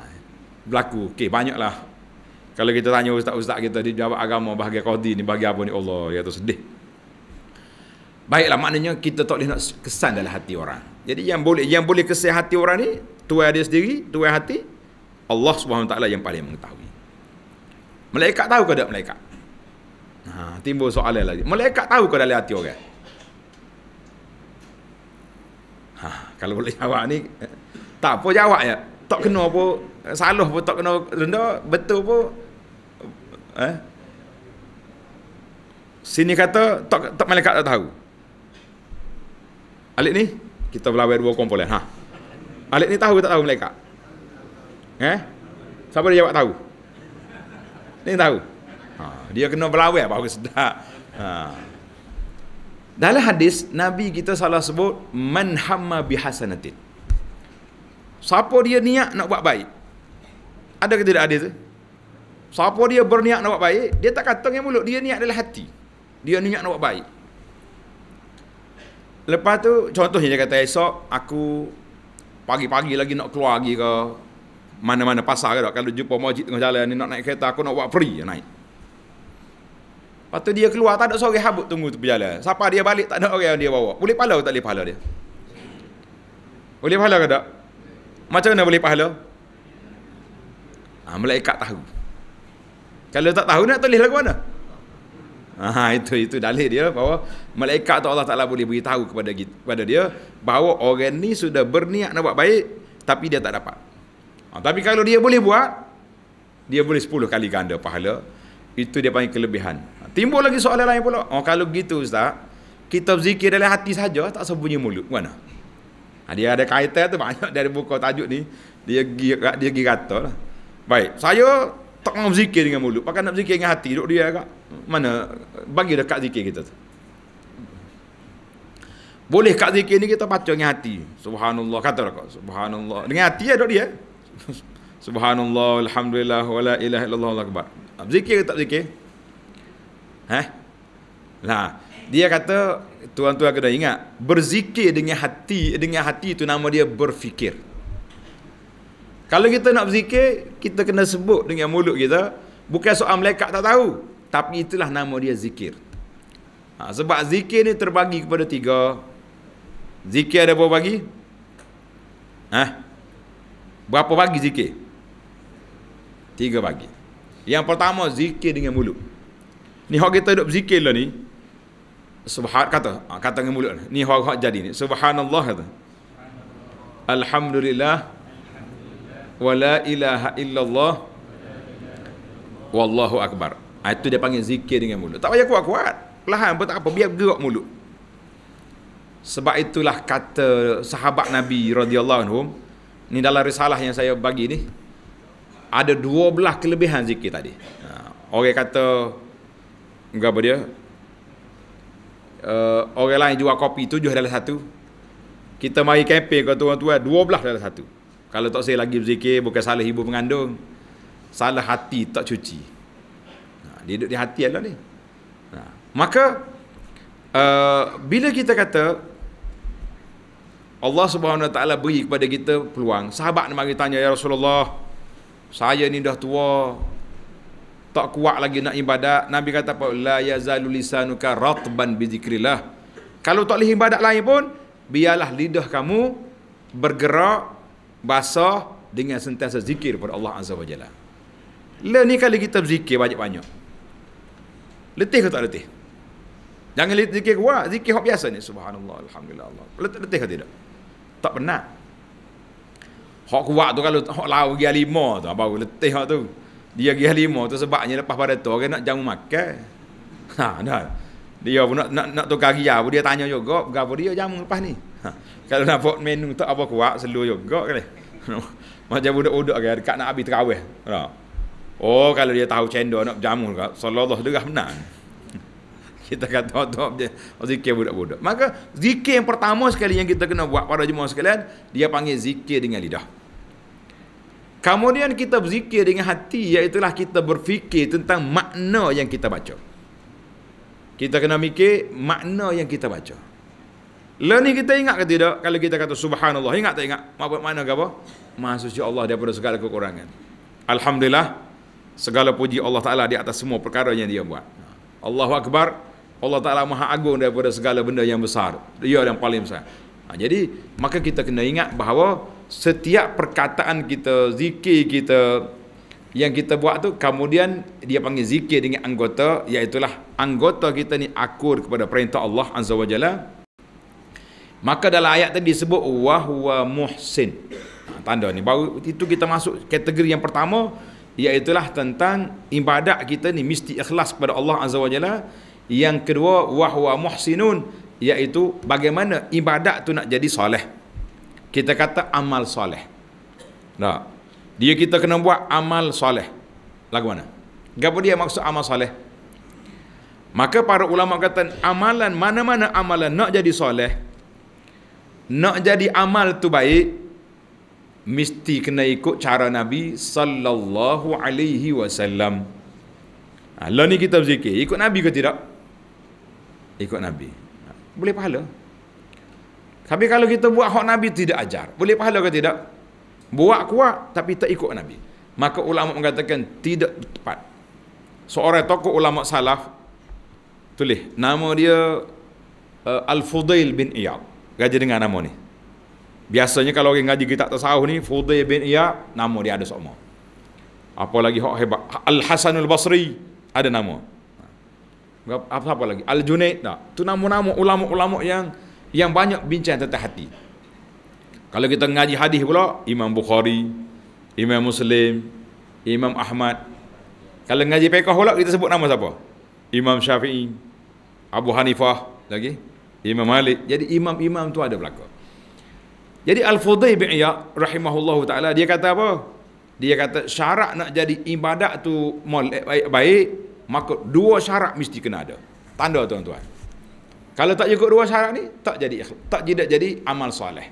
berlaku, okey, banyaklah. Kalau kita tanya ustaz-ustaz kita, di jawab agama, bahagia kodi ni, bahagia apa ni, Allah, dia tu sedih. Baiklah, maknanya kita tak boleh nak kesan dalam hati orang. Jadi yang boleh yang boleh kesan hati orang ni, tuai dia sendiri, tuai hati, Allah SWT yang paling mengetahui. Malaikat tahu ke tak malaikat? Ha, timbul soalan lagi. Malaikat tahu ke dalam hati orang? Ha, kalau boleh jawab ni, tak apa jawab ya. Tak kena pun, salah pun tak kena rendah, betul pun. Eh? Sini kata, tak, tak malaikat tak tahu. Alik ni, kita berlawan dua komponen. Kan? Ha. Alik ni tahu ke tak tahu malaikat? Eh? Siapa dia jawab Tahu. Dia tahu. Ha, dia kena berlawan baru sedap. Ha. Dalam hadis Nabi kita salah sebut man hamma bihasanatin. Siapa dia niat nak buat baik? Ada ke tidak ada tu? Siapa dia berniat nak buat baik, dia tak kata dengan mulut, dia niat dalam hati. Dia niat nak buat baik. Lepas tu contohnya dia kata esok aku pagi-pagi lagi nak keluar lagi ke mana-mana pasar ke Kalau jumpa majid tengah jalan ni nak naik kereta aku nak buat free naik. Lepas dia keluar tak ada seorang habuk tunggu tu berjalan. Siapa dia balik tak ada orang yang dia bawa. Boleh pahala ke tak boleh pahala dia? Boleh pahala ke tak? Macam mana boleh pahala? Ha, malaikat tahu. Kalau tak tahu nak tulis lagu mana? Ha, itu itu dalil dia bahawa malaikat tu Allah Taala boleh beritahu kepada kepada dia bahawa orang ni sudah berniat nak buat baik tapi dia tak dapat. Ha, tapi kalau dia boleh buat, dia boleh 10 kali ganda pahala. Itu dia panggil kelebihan. Ha, timbul lagi soalan lain pula. Oh, kalau begitu Ustaz, kita berzikir dalam hati saja, tak sebunyi mulut. Mana? Ha, dia ada kaitan tu banyak dari buku tajuk ni. Dia dia, dia kata lah. Baik, saya tak mau berzikir dengan mulut. Pakai nak berzikir dengan hati, duduk dia agak. Mana? Bagi dekat zikir kita tu. Boleh kat zikir ni kita baca dengan hati. Subhanallah, kata lah kau. Subhanallah. Dengan hati ya, dok dia. Subhanallah, Alhamdulillah, wala ilaha illallah, Allah akbar. Ah, berzikir ke tak berzikir? Ha? Nah, dia kata, tuan-tuan kena ingat, berzikir dengan hati, dengan hati itu nama dia berfikir. Kalau kita nak berzikir, kita kena sebut dengan mulut kita, bukan soal malaikat tak tahu, tapi itulah nama dia zikir. Ha, sebab zikir ni terbagi kepada tiga. Zikir ada berapa bagi? Ha? Berapa bagi zikir? Tiga bagi. Yang pertama zikir dengan mulut. Ni hak kita duk zikir lah ni. Subhan kata, ha, kata dengan mulut. Ni hak hak jadi ni. Subhanallah kata. Alhamdulillah. Wa la ilaha illallah. Wallahu akbar. Ha, itu dia panggil zikir dengan mulut. Tak payah kuat-kuat. Perlahan pun tak apa. Biar gerak mulut. Sebab itulah kata sahabat Nabi radhiyallahu anhu Ni dalam risalah yang saya bagi ni ada dua belah kelebihan zikir tadi. Ha, orang kata apa dia? Uh, orang lain jual kopi tujuh dalam satu. Kita mari kempen ke tuan-tuan belah dalam satu. Kalau tak saya lagi berzikir bukan salah ibu mengandung. Salah hati tak cuci. Ha, dia duduk di hati Allah ni. Ha, maka uh, bila kita kata Allah Subhanahu Wa Taala beri kepada kita peluang. Sahabat ni mari tanya ya Rasulullah, saya ni dah tua, tak kuat lagi nak ibadat. Nabi kata apa? La yazalu lisanuka ratban bi zikrillah. Kalau tak boleh ibadat lain pun, biarlah lidah kamu bergerak basah dengan sentiasa zikir kepada Allah Azza wa Jalla. Le lah, ni kali kita berzikir banyak-banyak. Letih ke tak letih? Jangan letih zikir kuat, zikir hok biasa ni subhanallah alhamdulillah Allah. Letih ke tidak? tak benar. Hak kuat tu kalau hak lau pergi lima tu apa letih hak tu. Dia pergi lima tu sebabnya lepas pada tu orang nak jamu makan. Ha dah. Dia pun nak nak, nak tukar gaya, dia tanya juga berapa dia jamu lepas ni. Ha. Kalau nampak menu tak apa kuat seluruh juga kan. Macam budak-budak kan dekat nak habis terawih. Ha. Oh kalau dia tahu cendol nak jamu juga Allah alaihi wasallam menang kita kata top je zikir budak-budak maka zikir yang pertama sekali yang kita kena buat pada jemaah sekalian dia panggil zikir dengan lidah kemudian kita berzikir dengan hati iaitu kita berfikir tentang makna yang kita baca kita kena mikir makna yang kita baca lah ni kita ingat ke tidak kalau kita kata subhanallah ingat tak ingat apa makna ke apa maha suci Allah daripada segala kekurangan alhamdulillah segala puji Allah Taala di atas semua perkara yang dia buat Allahu akbar Allah Ta'ala maha agung daripada segala benda yang besar. Dia yang paling besar. Ha, jadi, maka kita kena ingat bahawa setiap perkataan kita, zikir kita, yang kita buat tu kemudian dia panggil zikir dengan anggota iaitu anggota kita ni akur kepada perintah Allah Azza wa Jalla maka dalam ayat tadi disebut wa huwa muhsin ha, tanda ni baru itu kita masuk kategori yang pertama iaitu tentang ibadat kita ni mesti ikhlas kepada Allah Azza wa Jalla yang kedua wahwa muhsinun iaitu bagaimana ibadat tu nak jadi soleh. Kita kata amal soleh. Nah. Dia kita kena buat amal soleh. Lagu mana? Gapo dia maksud amal soleh? Maka para ulama kata amalan mana-mana amalan nak jadi soleh nak jadi amal tu baik mesti kena ikut cara Nabi sallallahu alaihi wasallam. Ha, lah kita berzikir ikut Nabi ke tidak? ikut Nabi. Boleh pahala. Tapi kalau kita buat hak Nabi tidak ajar. Boleh pahala ke tidak? Buat kuat tapi tak ikut Nabi. Maka ulama mengatakan tidak tepat. Seorang tokoh ulama salaf tulis nama dia uh, Al-Fudail bin Iyad. Gaji dengar nama ni. Biasanya kalau orang ngaji kitab tasawuf ni Fudail bin Iyad nama dia ada semua. Apa lagi hak hebat Al-Hasanul Basri ada nama apa apa lagi al junaid tak tu nama-nama ulama-ulama yang yang banyak bincang tentang hati kalau kita ngaji hadis pula imam bukhari imam muslim imam ahmad kalau ngaji fiqh pula kita sebut nama siapa imam syafi'i abu hanifah lagi imam malik jadi imam-imam tu ada belaka jadi al-fudhay bin iyak rahimahullah taala dia kata apa dia kata syarat nak jadi ibadat tu baik, baik, baik maka dua syarat mesti kena ada. Tanda tuan-tuan. Kalau tak cukup dua syarat ni, tak jadi tak tidak jadi amal soleh.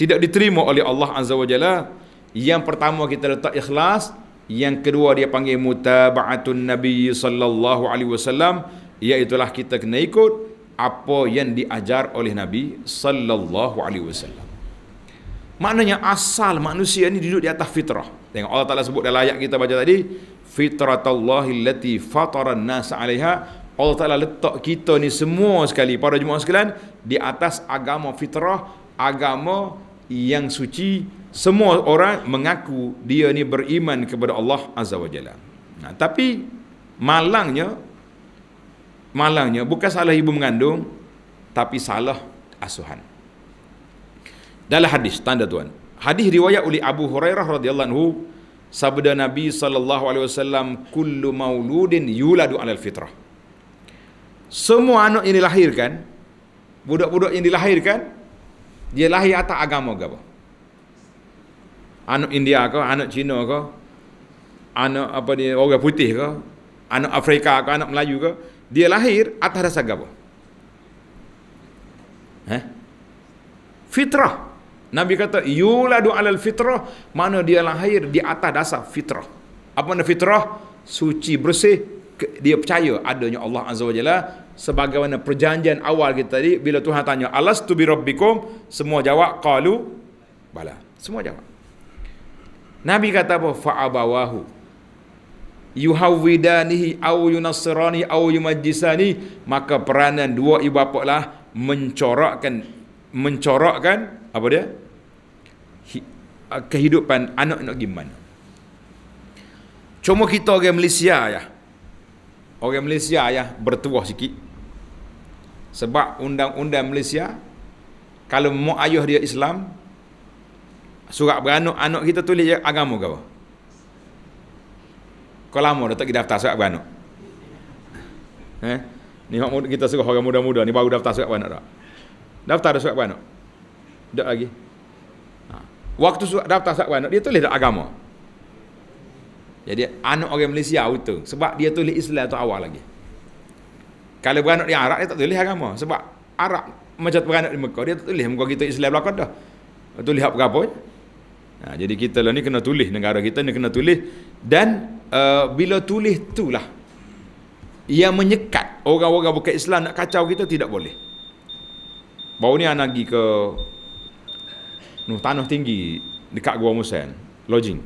Tidak diterima oleh Allah Azza wa Jalla. Yang pertama kita letak ikhlas, yang kedua dia panggil mutaba'atun Nabi sallallahu alaihi wasallam, iaitulah kita kena ikut apa yang diajar oleh Nabi sallallahu alaihi wasallam. Maknanya asal manusia ni duduk di atas fitrah. Tengok Allah Taala sebut dalam ayat kita baca tadi, fitratallahi allati fataran nas 'alaiha Allah Taala letak kita ni semua sekali pada jemaah sekalian di atas agama fitrah agama yang suci semua orang mengaku dia ni beriman kepada Allah azza wajalla nah tapi malangnya malangnya bukan salah ibu mengandung tapi salah asuhan dalam hadis tanda tuan hadis riwayat oleh Abu Hurairah radhiyallahu anhu sabda Nabi sallallahu alaihi wasallam kullu mauludin yuladu alal fitrah. Semua anak yang dilahirkan, budak-budak yang dilahirkan, dia lahir atas agama gapo? Anak India ke, anak Cina ke, anak apa ni orang putih ke, anak Afrika ke, anak Melayu ke, dia lahir atas dasar gapo? Eh? Fitrah. Nabi kata yuladu alal fitrah mana dia lahir di atas dasar fitrah. Apa makna fitrah? Suci bersih dia percaya adanya Allah Azza wa Jalla sebagaimana perjanjian awal kita tadi bila Tuhan tanya alastu bi rabbikum semua jawab qalu bala. Semua jawab. Nabi kata apa? Fa abawahu yuhawwidanihi au yunasrani au yumajjisani maka peranan dua ibu bapa lah mencorakkan mencorakkan apa dia ah, kehidupan anak-anak gimana cuma kita orang Malaysia ya orang Malaysia ya bertuah sikit sebab undang-undang Malaysia kalau mau ayah dia Islam surat beranak anak kita tulis je agama ke kau lama dah tak pergi daftar surat beranak eh? ni kita suruh orang muda-muda ni baru daftar surat beranak tak daftar dah surat beranak tak lagi. Ha. Waktu surat daftar sakwan, dia tulis dak agama. Jadi anak orang Malaysia itu sebab dia tulis Islam tu awal lagi. Kalau beranak di Arab dia tak tulis agama sebab Arab macam beranak di Mekah dia tak tulis muka kita Islam belaka dah. Tu lihat berapa ya? Ha, nah, jadi kita lah ni kena tulis negara kita ni kena tulis dan uh, bila tulis tu lah yang menyekat orang-orang bukan Islam nak kacau kita tidak boleh. Baru ni anak pergi ke nu tanah tinggi dekat Gua Musen, lodging.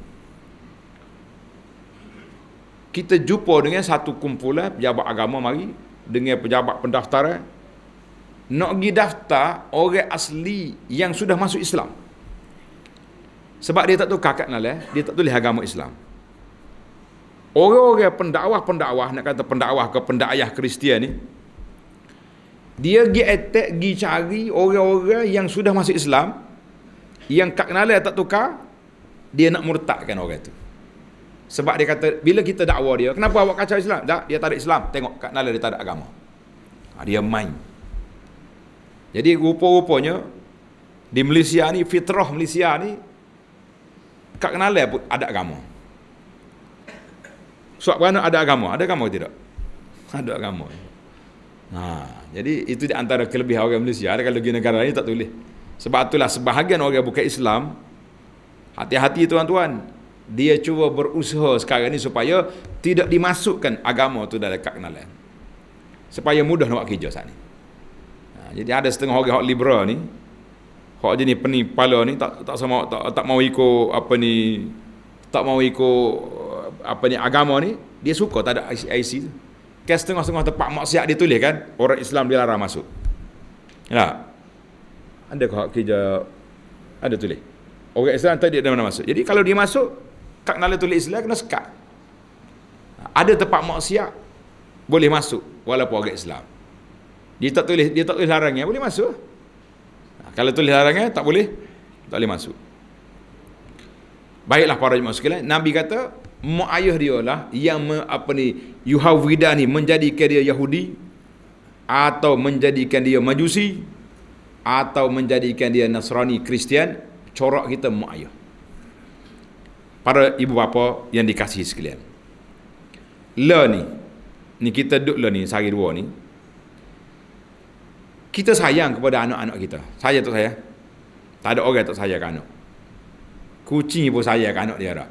Kita jumpa dengan satu kumpulan pejabat agama mari dengan pejabat pendaftaran nak pergi daftar orang asli yang sudah masuk Islam. Sebab dia tak tahu kakak nala, dia tak tulis agama Islam. Orang-orang pendakwah-pendakwah, nak kata pendakwah ke pendakwah Kristian ni, dia pergi attack, pergi cari orang-orang yang sudah masuk Islam, yang Kak kenal tak tukar, dia nak murtadkan orang itu. Sebab dia kata, bila kita dakwa dia, kenapa awak kacau Islam? Tak, dia tarik Islam. Tengok, Kak nala dia tarik agama. Ah, dia main. Jadi, rupa-rupanya, di Malaysia ni, fitrah Malaysia ni, Kak nala pun ada agama. Sebab mana ada agama? Ada agama tidak? Ada agama. Ha, jadi, itu di antara kelebihan orang Malaysia. Ada kalau di negara ni, tak tulis. Sebab itulah sebahagian orang yang bukan Islam Hati-hati tuan-tuan Dia cuba berusaha sekarang ini supaya Tidak dimasukkan agama tu dalam kekenalan Supaya mudah nak buat kerja saat ni ha, Jadi ada setengah orang yang liberal ni orang jenis pening ni tak tak sama tak, tak mau ikut apa ni tak mau ikut eh, apa ni agama ni dia suka tak ada IC tu. Kes kan tengah-tengah tempat maksiat dia tulis kan orang Islam dilarang masuk. Ya anda kau kerja anda tulis orang Islam tadi dia mana masuk jadi kalau dia masuk tak nak tulis Islam kena sekat ada tempat maksiat boleh masuk walaupun orang Islam dia tak tulis dia tak tulis larangnya boleh masuk ha, kalau tulis larangnya tak boleh tak boleh masuk baiklah para jemaah sekalian nabi kata mak ayah dia lah yang me, apa ni yuhawida ni menjadikan dia yahudi atau menjadikan dia majusi atau menjadikan dia Nasrani Kristian corak kita mak ayah para ibu bapa yang dikasihi sekalian le ni ni kita duduk le ni sehari dua ni kita sayang kepada anak-anak kita saya tak saya tak ada orang tak saya anak kucing pun saya anak dia dah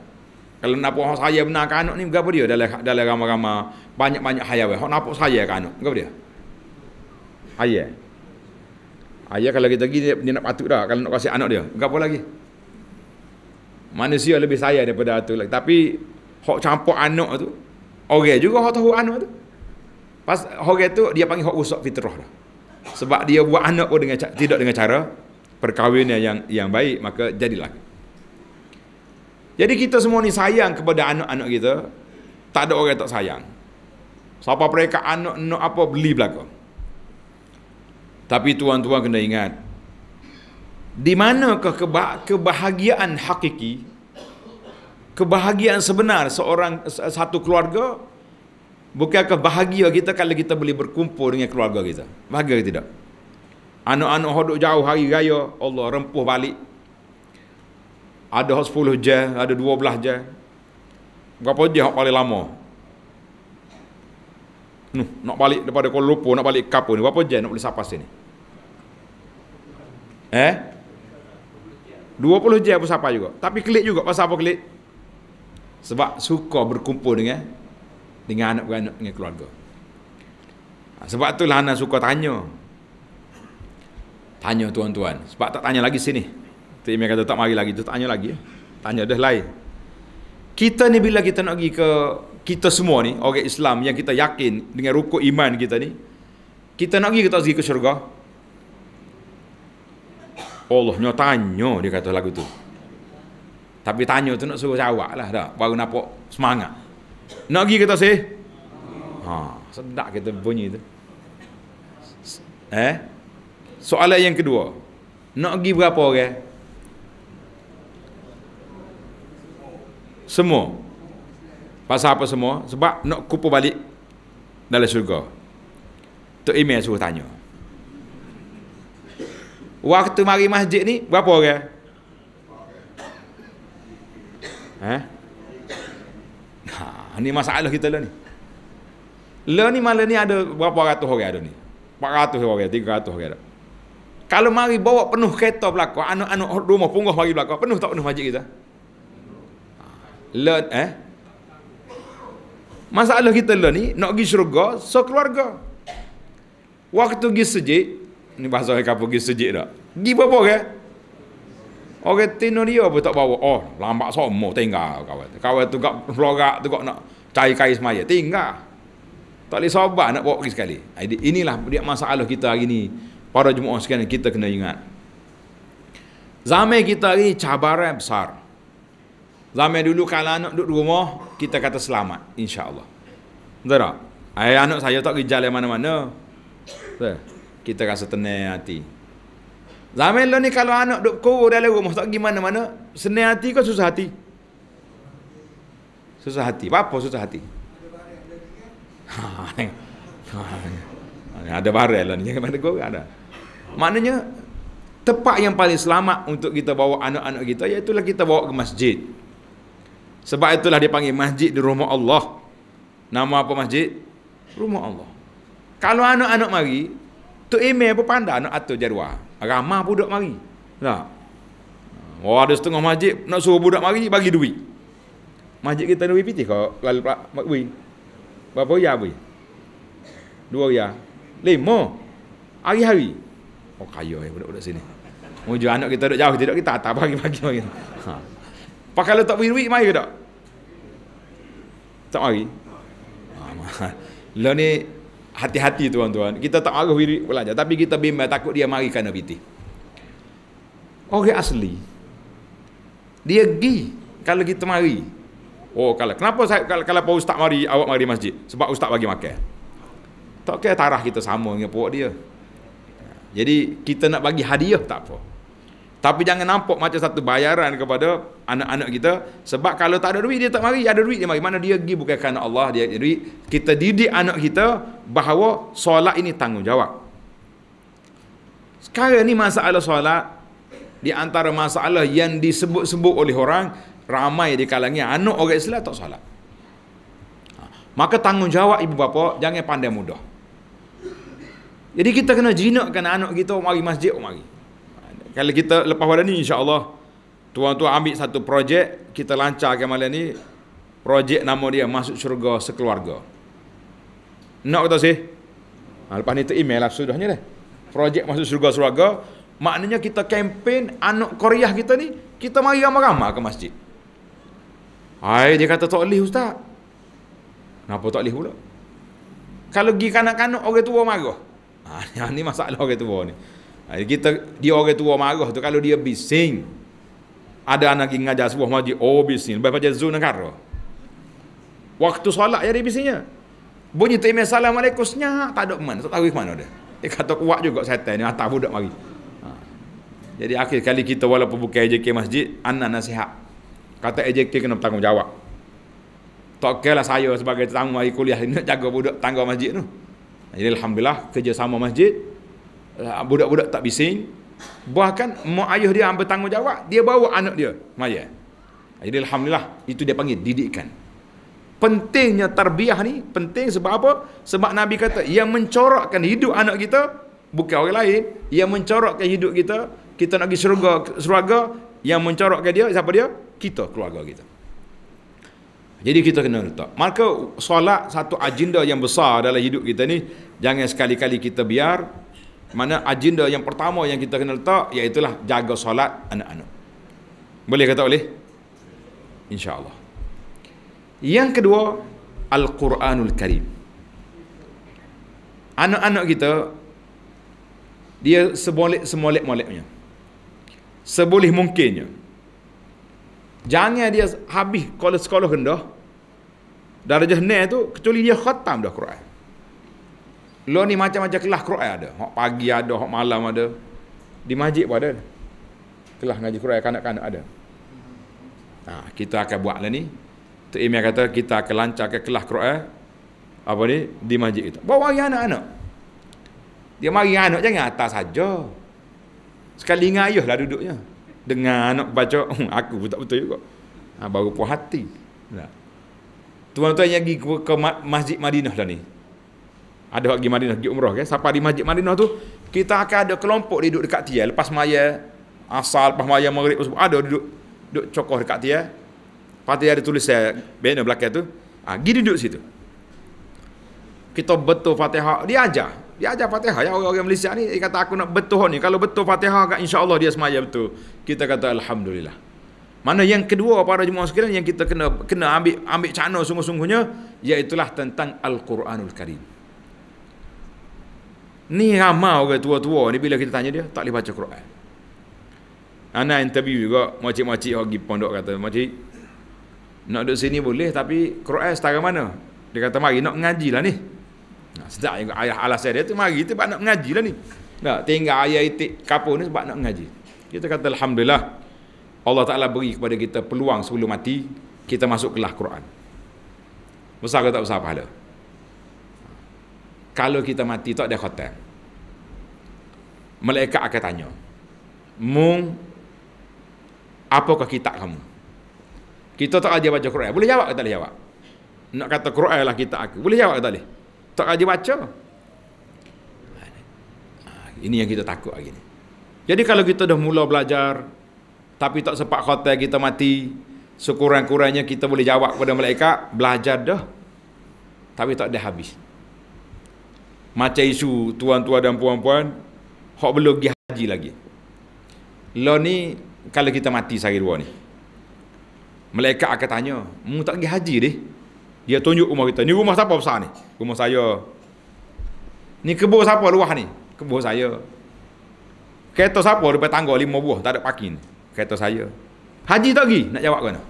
kalau nak pun saya benar anak ni berapa dia dalam dalam ramai-ramai banyak-banyak hayawan hok nak pun saya anak berapa dia ayah Ayah ya kalau kita pergi dia, dia nak patut dah kalau nak kasih anak dia. apa lagi? Manusia lebih sayang daripada atuk lagi. Tapi hok campur anak tu orang okay juga hok tahu anak tu. Pas orang okay tu dia panggil hok rusak fitrah lah. Sebab dia buat anak pun dengan tidak dengan cara perkahwinan yang yang baik maka jadilah. Jadi kita semua ni sayang kepada anak-anak kita. Tak ada orang tak sayang. Siapa mereka anak nak apa beli belakang. Tapi tuan-tuan kena ingat di manakah keba- kebahagiaan hakiki kebahagiaan sebenar seorang satu keluarga bukankah bahagia kita kalau kita boleh berkumpul dengan keluarga kita bahagia ke tidak anak-anak hodok jauh hari raya Allah rempuh balik ada 10 je ada 12 je berapa je yang paling lama Nuh, nak balik daripada Kuala Lumpur, nak balik ke Kapur ni. Berapa jam nak boleh sapas sini? Eh? 20 jam pun sapas juga. Tapi kelik juga. Pasal apa kelik? Sebab suka berkumpul dengan dengan anak-anak dengan keluarga. Ha, sebab itulah Ana suka tanya. Tanya tuan-tuan. Sebab tak tanya lagi sini. Tuan Imi kata tak mari lagi. Tuan tanya lagi. Eh. Tanya dah lain. Kita ni bila kita nak pergi ke kita semua ni orang Islam yang kita yakin dengan rukuk iman kita ni kita nak pergi ke tak pergi ke syurga Allah nyo tanya dia kata lagu tu tapi tanya tu nak suruh jawab lah dah baru nampak semangat nak pergi ke tak sih ha, sedak kita bunyi tu eh soalan yang kedua nak pergi berapa orang okay? semua Pasal apa semua? Sebab nak kupu balik dalam syurga. Tok Imel suruh tanya. Waktu mari masjid ni, berapa orang? Eh? Ha, ni masalah kita lah ni. Lah ni malah ni ada berapa ratus orang ada ni? 400 orang, 300 orang ada. Kalau mari bawa penuh kereta belakang, anak-anak rumah punggah mari belakang, penuh tak penuh masjid kita? Ha, lah, eh? Masalah kita lah ni Nak pergi syurga So keluarga Waktu pergi sejik Ni bahasa orang kapa pergi sejik tak Pergi apa ke Orang tino dia apa tak bawa Oh lambat semua tinggal kawan Kawan tu kat pelorak tu kat nak Cari kain semaya tinggal Tak boleh sobat nak bawa pergi sekali Inilah masalah kita hari ni Para jemaah sekian kita kena ingat Zaman kita hari ni cabaran besar Zaman dulu kalau anak duduk rumah, kita kata selamat. InsyaAllah. Betul tak? Ayah anak saya tak pergi jalan mana-mana. Kita rasa tenang hati. Zaman lo lah ni kalau anak duduk kurur dalam rumah, tak pergi mana-mana. Senang hati ke susah hati? Susah hati. Apa susah hati? Ada barang lah ni. Jangan mana kurang ada. Maknanya, tempat yang paling selamat untuk kita bawa anak-anak kita, iaitulah kita bawa ke masjid. Sebab itulah dia panggil masjid di rumah Allah. Nama apa masjid? Rumah Allah. Kalau anak-anak mari, tu Emel apa pandai nak atur jadual. Ramah budak mari. Tak? Lah. Oh, ada setengah masjid, nak suruh budak mari, bagi duit. Masjid kita duit WPT kok, lalu pula, makbui. Berapa ya, abui? Dua ya. Lima. Hari-hari. Oh, kaya ya budak-budak sini. Mujur oh, anak kita duduk jauh, tidak kita atap pagi-pagi. Ha. Pakai letak wiwi mai ke tak? Tak mari. Lah ni hati-hati tuan-tuan. Kita tak marah wiri belajar tapi kita bimbang takut dia mari kerana piti. Orang asli dia gi kalau kita mari. Oh kalau kenapa saya kalau, kalau pak ustaz mari awak mari masjid? Sebab ustaz bagi makan. Tak kira tarah kita sama dengan puak dia. Jadi kita nak bagi hadiah tak apa. Tapi jangan nampak macam satu bayaran kepada anak-anak kita. Sebab kalau tak ada duit, dia tak mari. Ada duit, dia mari. Mana dia pergi bukan kerana Allah, dia ada duit. Kita didik anak kita bahawa solat ini tanggungjawab. Sekarang ni masalah solat, di antara masalah yang disebut-sebut oleh orang, ramai di kalangan anak orang Islam tak solat. Ha. Maka tanggungjawab ibu bapa jangan pandai mudah. Jadi kita kena jinakkan anak kita mari masjid, mari. Kalau kita lepas malam ni insya-Allah tuan-tuan ambil satu projek kita lancarkan malam ni projek nama dia masuk syurga sekeluarga. Nak kata sih? Ha, lepas ni tu email lah sudahnya dah. Projek masuk syurga sekeluarga maknanya kita kempen anak Korea kita ni kita mari ramah-ramah ke masjid. Hai dia kata tak boleh ustaz. Kenapa tak boleh pula? Kalau pergi kanak-kanak orang tua marah. Ha, ni masalah orang tua ni. Jadi ha, kita dia orang tua marah tu kalau dia bising. Ada anak yang ngajar sebuah masjid, oh bising, baik macam zon negara. Waktu solat jadi ya dia bisingnya. Bunyi tu email assalamualaikum senyap, tak ada mana, tak tahu ke mana dia. Dia kata kuat juga setan ni atas budak mari. Ha. Jadi akhir kali kita walaupun bukan ejek masjid, anak nasihat. Kata AJK kena bertanggungjawab. Tak kelah saya sebagai tetamu hari kuliah ini nak jaga budak tangga masjid tu. Jadi Alhamdulillah kerjasama masjid Eh, budak-budak tak bising bahkan mak ayah dia yang bertanggungjawab dia bawa anak dia maya eh, jadi alhamdulillah itu dia panggil didikan pentingnya tarbiyah ni penting sebab apa sebab nabi kata yang mencorakkan hidup anak kita bukan orang lain yang mencorakkan hidup kita kita nak pergi syurga syurga yang mencorakkan dia siapa dia kita keluarga kita jadi kita kena letak maka solat satu agenda yang besar dalam hidup kita ni jangan sekali-kali kita biar mana agenda yang pertama yang kita kena letak iaitulah jaga solat anak-anak. Boleh kata boleh? InsyaAllah. Yang kedua, Al-Quranul Karim. Anak-anak kita, dia sebolik-semolik-moliknya. Seboleh mungkinnya. Jangan dia habis kalau sekolah rendah, darjah ni tu, kecuali dia khatam dah Quran. Lo ni macam-macam kelas Quran ada. Hak pagi ada, hak malam ada. Di masjid pun ada. Kelas ngaji Quran kanak-kanak ada. Ha, kita akan buat lah ni. Tok Imam kata kita akan lancarkan kelas Quran apa ni di masjid itu Bawa mari anak-anak. Dia mari anak jangan atas saja. Sekali dengan ayah lah duduknya. Dengan anak baca, hmm, aku pun tak betul juga. Ha, baru puas hati. Tuan-tuan yang pergi ke masjid Madinah lah ni ada pergi Madinah pergi umrah kan sampai di Masjid Madinah tu kita akan ada kelompok duduk dekat tiang lepas maya asal lepas maya maghrib pun ada duduk duduk cokoh dekat tiang pasti ada tulis saya eh, benda belakang tu ah ha, duduk situ kita betul Fatihah dia ajar dia ajar Fatihah ya orang-orang Malaysia ni dia kata aku nak betul ni kalau betul Fatihah kan insya-Allah dia semaya betul kita kata alhamdulillah mana yang kedua para jemaah sekalian yang kita kena kena ambil ambil cana sungguh-sungguhnya iaitu tentang Al-Quranul Karim. Ni ramai orang tua-tua ni bila kita tanya dia, tak boleh baca Quran. Anak interview juga, makcik-makcik pergi pondok kata, makcik, nak duduk sini boleh tapi Quran setara mana? Dia kata, mari nak mengaji lah ni. Nah, sedap juga ayah alasan dia tu, mari tu nak mengaji lah ni. Nah, tinggal ayah itik kapur ni sebab nak mengaji. Kita kata, Alhamdulillah, Allah Ta'ala beri kepada kita peluang sebelum mati, kita masuk kelas Quran. Besar ke tak besar pahala? Besar kalau kita mati tak ada khatam malaikat akan tanya mung apakah kita kamu kita tak ada baca Quran boleh jawab ke tak boleh jawab nak kata Quran lah kita aku boleh jawab ke tak boleh tak ada baca ah, ini yang kita takut lagi. jadi kalau kita dah mula belajar tapi tak sempat khatam kita mati sekurang-kurangnya kita boleh jawab kepada malaikat belajar dah tapi tak ada habis macam isu tuan-tuan dan puan-puan Hak belum pergi haji lagi Lo ni Kalau kita mati sehari dua ni Malaikat akan tanya Mu tak pergi haji deh Dia tunjuk rumah kita Ni rumah siapa besar ni Rumah saya Ni kebur siapa luah ni Kebur saya Kereta siapa Dari tangga lima buah Tak ada parking Kereta saya Haji tak pergi Nak jawab kena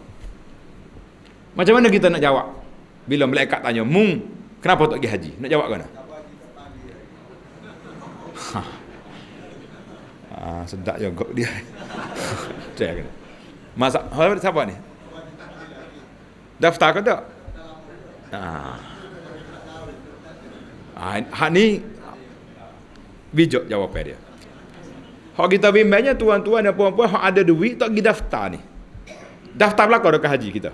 Macam mana kita nak jawab Bila malaikat tanya Mu Kenapa tak pergi haji Nak jawab kena Tak Ah, sedap gok dia. Cek kena. Masa siapa ni? Daftar ke tak? Ah. Ha ni bijak jawab dia. Hak kita bimbangnya tuan-tuan dan puan-puan hak ada duit tak pergi daftar ni. Daftar belaka dekat haji kita.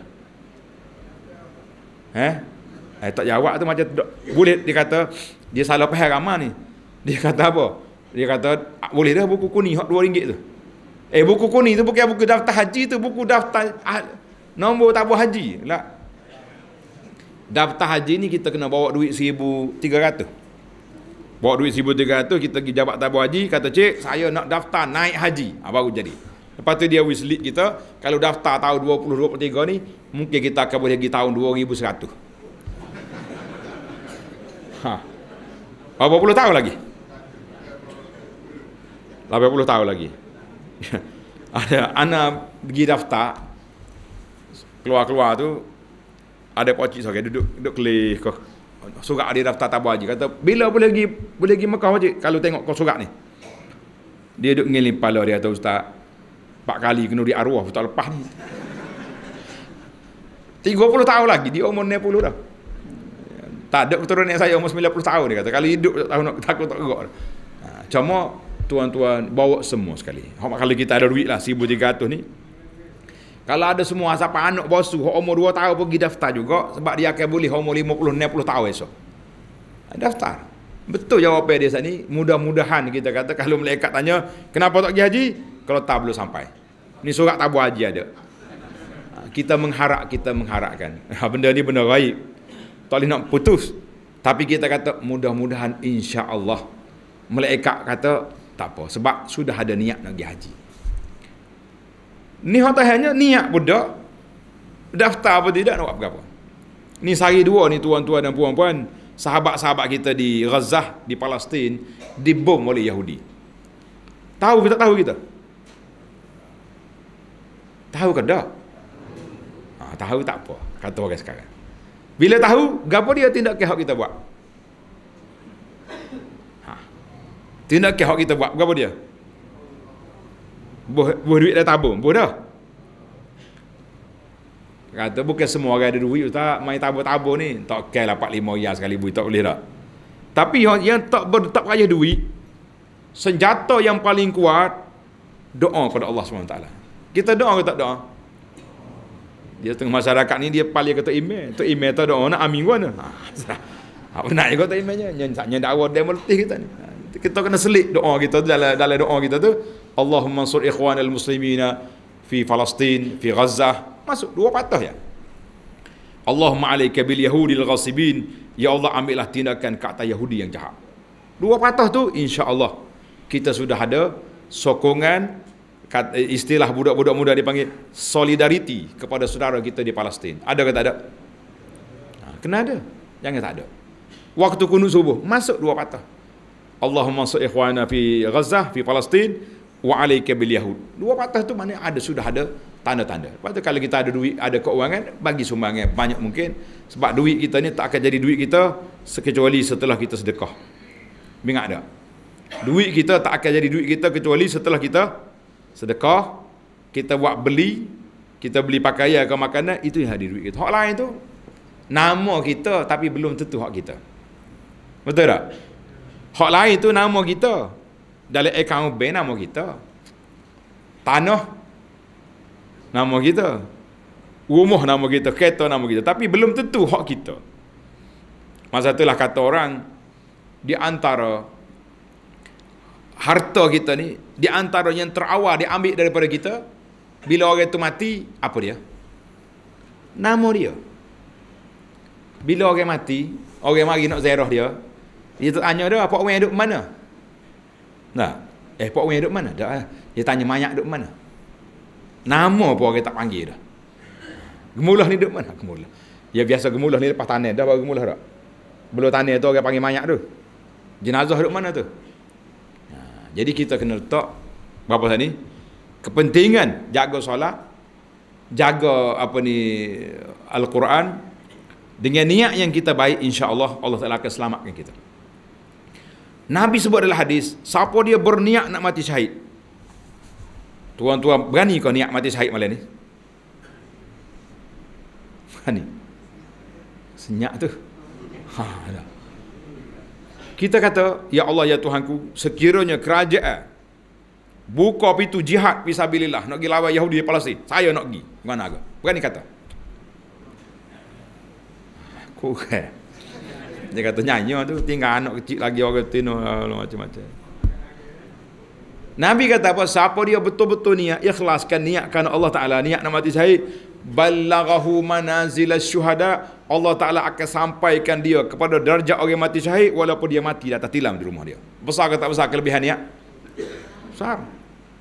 Eh? Eh tak jawab tu macam tu. boleh dikata dia salah faham ramai ni. Dia kata apa? Dia kata, boleh dah buku kuning, hak dua ringgit tu. Eh, buku kuning tu bukan buku daftar haji tu, buku daftar ah, nombor tak haji. Lah. Daftar haji ni kita kena bawa duit seribu tiga ratus. Bawa duit seribu tiga ratus, kita pergi jabat tabu haji, kata, cik, saya nak daftar naik haji. Ha, baru jadi. Lepas tu dia wislit kita, kalau daftar tahun 2023 ni, mungkin kita akan boleh pergi tahun 2100. Ha. Berapa puluh tahun lagi? 80 tahun lagi. ada anak pergi daftar keluar-keluar tu ada pakcik sokai duduk duduk kelih kau surat dia daftar tabu haji kata bila boleh pergi boleh pergi Mekah pakcik kalau tengok kau surat ni dia duduk ngelih pala dia kata ustaz empat kali kena di arwah tak lepas ni 30 tahun lagi dia umur 60 dah tak ada keturunan saya umur 90 tahun dia kata kalau hidup tak tahu takut tak gerak ha, cuma tuan-tuan bawa semua sekali. kalau kita ada duit lah 1300 ni. Kalau ada semua siapa anak bosu umur 2 tahun pergi daftar juga sebab dia akan boleh umur 50 60 tahun esok. Daftar. Betul jawapan dia sat ni. Mudah-mudahan kita kata kalau malaikat tanya, kenapa tak pergi haji? Kalau tak belum sampai. Ni surat tabu haji ada. Kita mengharap, kita mengharapkan. Ha, benda ni benda baik. Tak boleh nak putus. Tapi kita kata mudah-mudahan insya Allah. Malaikat kata tak apa sebab sudah ada niat nak pergi haji ni hotel hanya niat budak daftar apa tidak nak buat apa-apa ni sehari dua ni tuan-tuan dan puan-puan sahabat-sahabat kita di Gaza di Palestin dibom oleh Yahudi tahu kita tahu kita tahu ke tak ha, tahu tak apa kata orang sekarang bila tahu gapo dia tindak kehok kita buat Tindak ke kita buat berapa dia? Buh, buh duit dah tabung, buh dah. Kata bukan semua orang ada duit tak main tabur-tabur ni. Tak kai lah 4 5 ya sekali buih tak boleh tak. Tapi yang, yang tak ber, tak kaya duit senjata yang paling kuat doa kepada Allah SWT Kita doa atau tak doa? Dia tengah masyarakat ni dia paling kata email. Tu email tu doa nak amin gua ni. Ha, apa nak juga tak emailnya? Nyanyi dakwah dia kita ni. Ha kita kena selit doa kita dalam dalam doa kita tu Allahumma ansur ikhwan al-muslimina fi Palestin fi Gaza masuk dua patah ya Allahumma alayka bil yahudi al-ghasibin ya Allah ambillah tindakan kata Yahudi yang jahat dua patah tu insyaallah kita sudah ada sokongan eh, istilah budak-budak muda dipanggil solidarity kepada saudara kita di Palestin ada ke tak ada ha, kena ada jangan tak ada waktu kunut subuh masuk dua patah Allahumma ansur ikhwana fi Gaza fi Palestin wa alayka bil Yahud. Dua patah tu mana ada sudah ada tanda-tanda. Lepas tu kalau kita ada duit, ada keuangan, bagi sumbangan banyak mungkin sebab duit kita ni tak akan jadi duit kita sekecuali setelah kita sedekah. Ingat tak? Duit kita tak akan jadi duit kita kecuali setelah kita sedekah, kita buat beli, kita beli pakaian ke makanan, itu yang ada duit kita. Hak lain tu, nama kita tapi belum tentu hak kita. Betul tak? Hak lain tu nama kita. Dalam account bank nama kita. Tanah nama kita. Rumah nama kita, kereta nama kita. Tapi belum tentu hak kita. Masa itulah kata orang, di antara harta kita ni, di antara yang terawal diambil daripada kita, bila orang itu mati, apa dia? Nama dia. Bila orang mati, orang mari nak zairah dia, dia tanya dia, ah, Pak Wen duduk mana? Nah. Eh, Pak Wen duduk mana? Tak. Eh. Dia tanya mayat duduk mana? Nama apa orang tak panggil dah. Gemulah ni duduk mana? Gemulah. Ya biasa gemulah ni lepas tanah dah baru gemulah dah. Belum tanah tu orang panggil mayat tu. Jenazah duduk mana tu? Nah, jadi kita kena letak berapa sah ni? Kepentingan jaga solat, jaga apa ni Al-Quran dengan niat yang kita baik insya-Allah Allah Taala akan selamatkan kita. Nabi sebut dalam hadis, siapa dia berniat nak mati syahid? Tuan-tuan berani kau niat mati syahid malam ni? Berani. Senyap tu. Ha, ya. Kita kata, Ya Allah, Ya Tuhanku, sekiranya kerajaan buka pintu jihad visabilillah nak pergi lawan Yahudi di Palestin, saya nak pergi. Mana aku? Berani kata. Kau dia kata nyanyi tu tinggal anak kecil lagi orang tino macam-macam. Nabi kata apa? Siapa dia betul-betul niat ikhlaskan niat kerana Allah Taala niat nak mati syahid ballaghahu manazil syuhada Allah Taala akan sampaikan dia kepada darjat orang mati syahid walaupun dia mati dah atas di rumah dia. Besar ke tak besar kelebihan niat? Besar.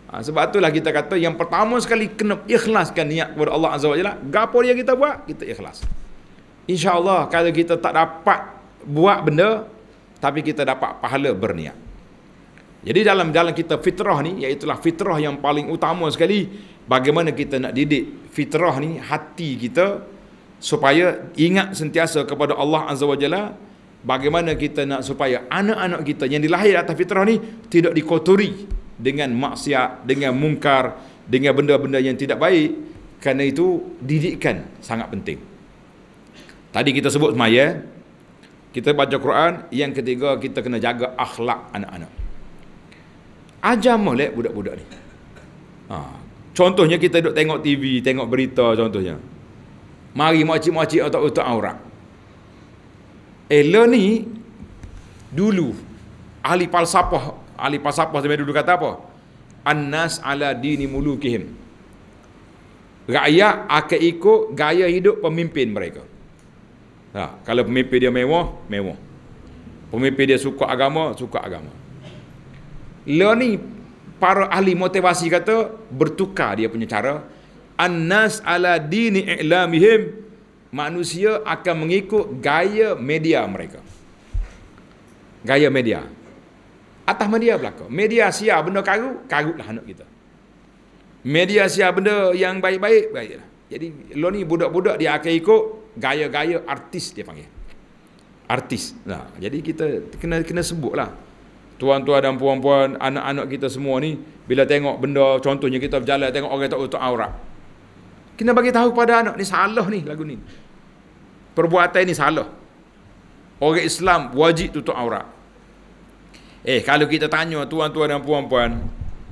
Ha, sebab itulah kita kata yang pertama sekali kena ikhlaskan niat kepada Allah Azza wa Jalla. Gapo dia kita buat? Kita ikhlas. Insya Allah kalau kita tak dapat buat benda tapi kita dapat pahala berniat. Jadi dalam jalan kita fitrah ni iaitu fitrah yang paling utama sekali bagaimana kita nak didik fitrah ni hati kita supaya ingat sentiasa kepada Allah Azza wa Jalla bagaimana kita nak supaya anak-anak kita yang dilahir atas fitrah ni tidak dikotori dengan maksiat, dengan mungkar, dengan benda-benda yang tidak baik kerana itu didikan sangat penting. Tadi kita sebut semaya, kita baca Quran, yang ketiga kita kena jaga akhlak anak-anak. Ajar molek budak-budak ni. Ha. Contohnya kita duduk tengok TV, tengok berita contohnya. Mari makcik-makcik atau utak aurat. le ni dulu ahli falsafah, ahli falsafah sampai dulu kata apa? Annas ala dini mulukihim. Rakyat akan ikut gaya hidup pemimpin mereka. Ha, kalau pemimpin dia mewah, mewah. Pemimpin dia suka agama, suka agama. Lo ni para ahli motivasi kata bertukar dia punya cara. Anas ala dini i'lamihim manusia akan mengikut gaya media mereka. Gaya media. Atas media belakang. Media siar benda karut, karutlah anak kita. Media siar benda yang baik-baik, baiklah. Jadi, lo ni budak-budak dia akan ikut gaya-gaya artis dia panggil. Artis. Nah, jadi kita kena kena sebutlah. Tuan-tuan dan puan-puan, anak-anak kita semua ni bila tengok benda contohnya kita berjalan tengok orang tak tutup aurat. Kena bagi tahu pada anak ni salah ni lagu ni. Perbuatan ni salah. Orang Islam wajib tutup aurat. Eh, kalau kita tanya tuan-tuan dan puan-puan,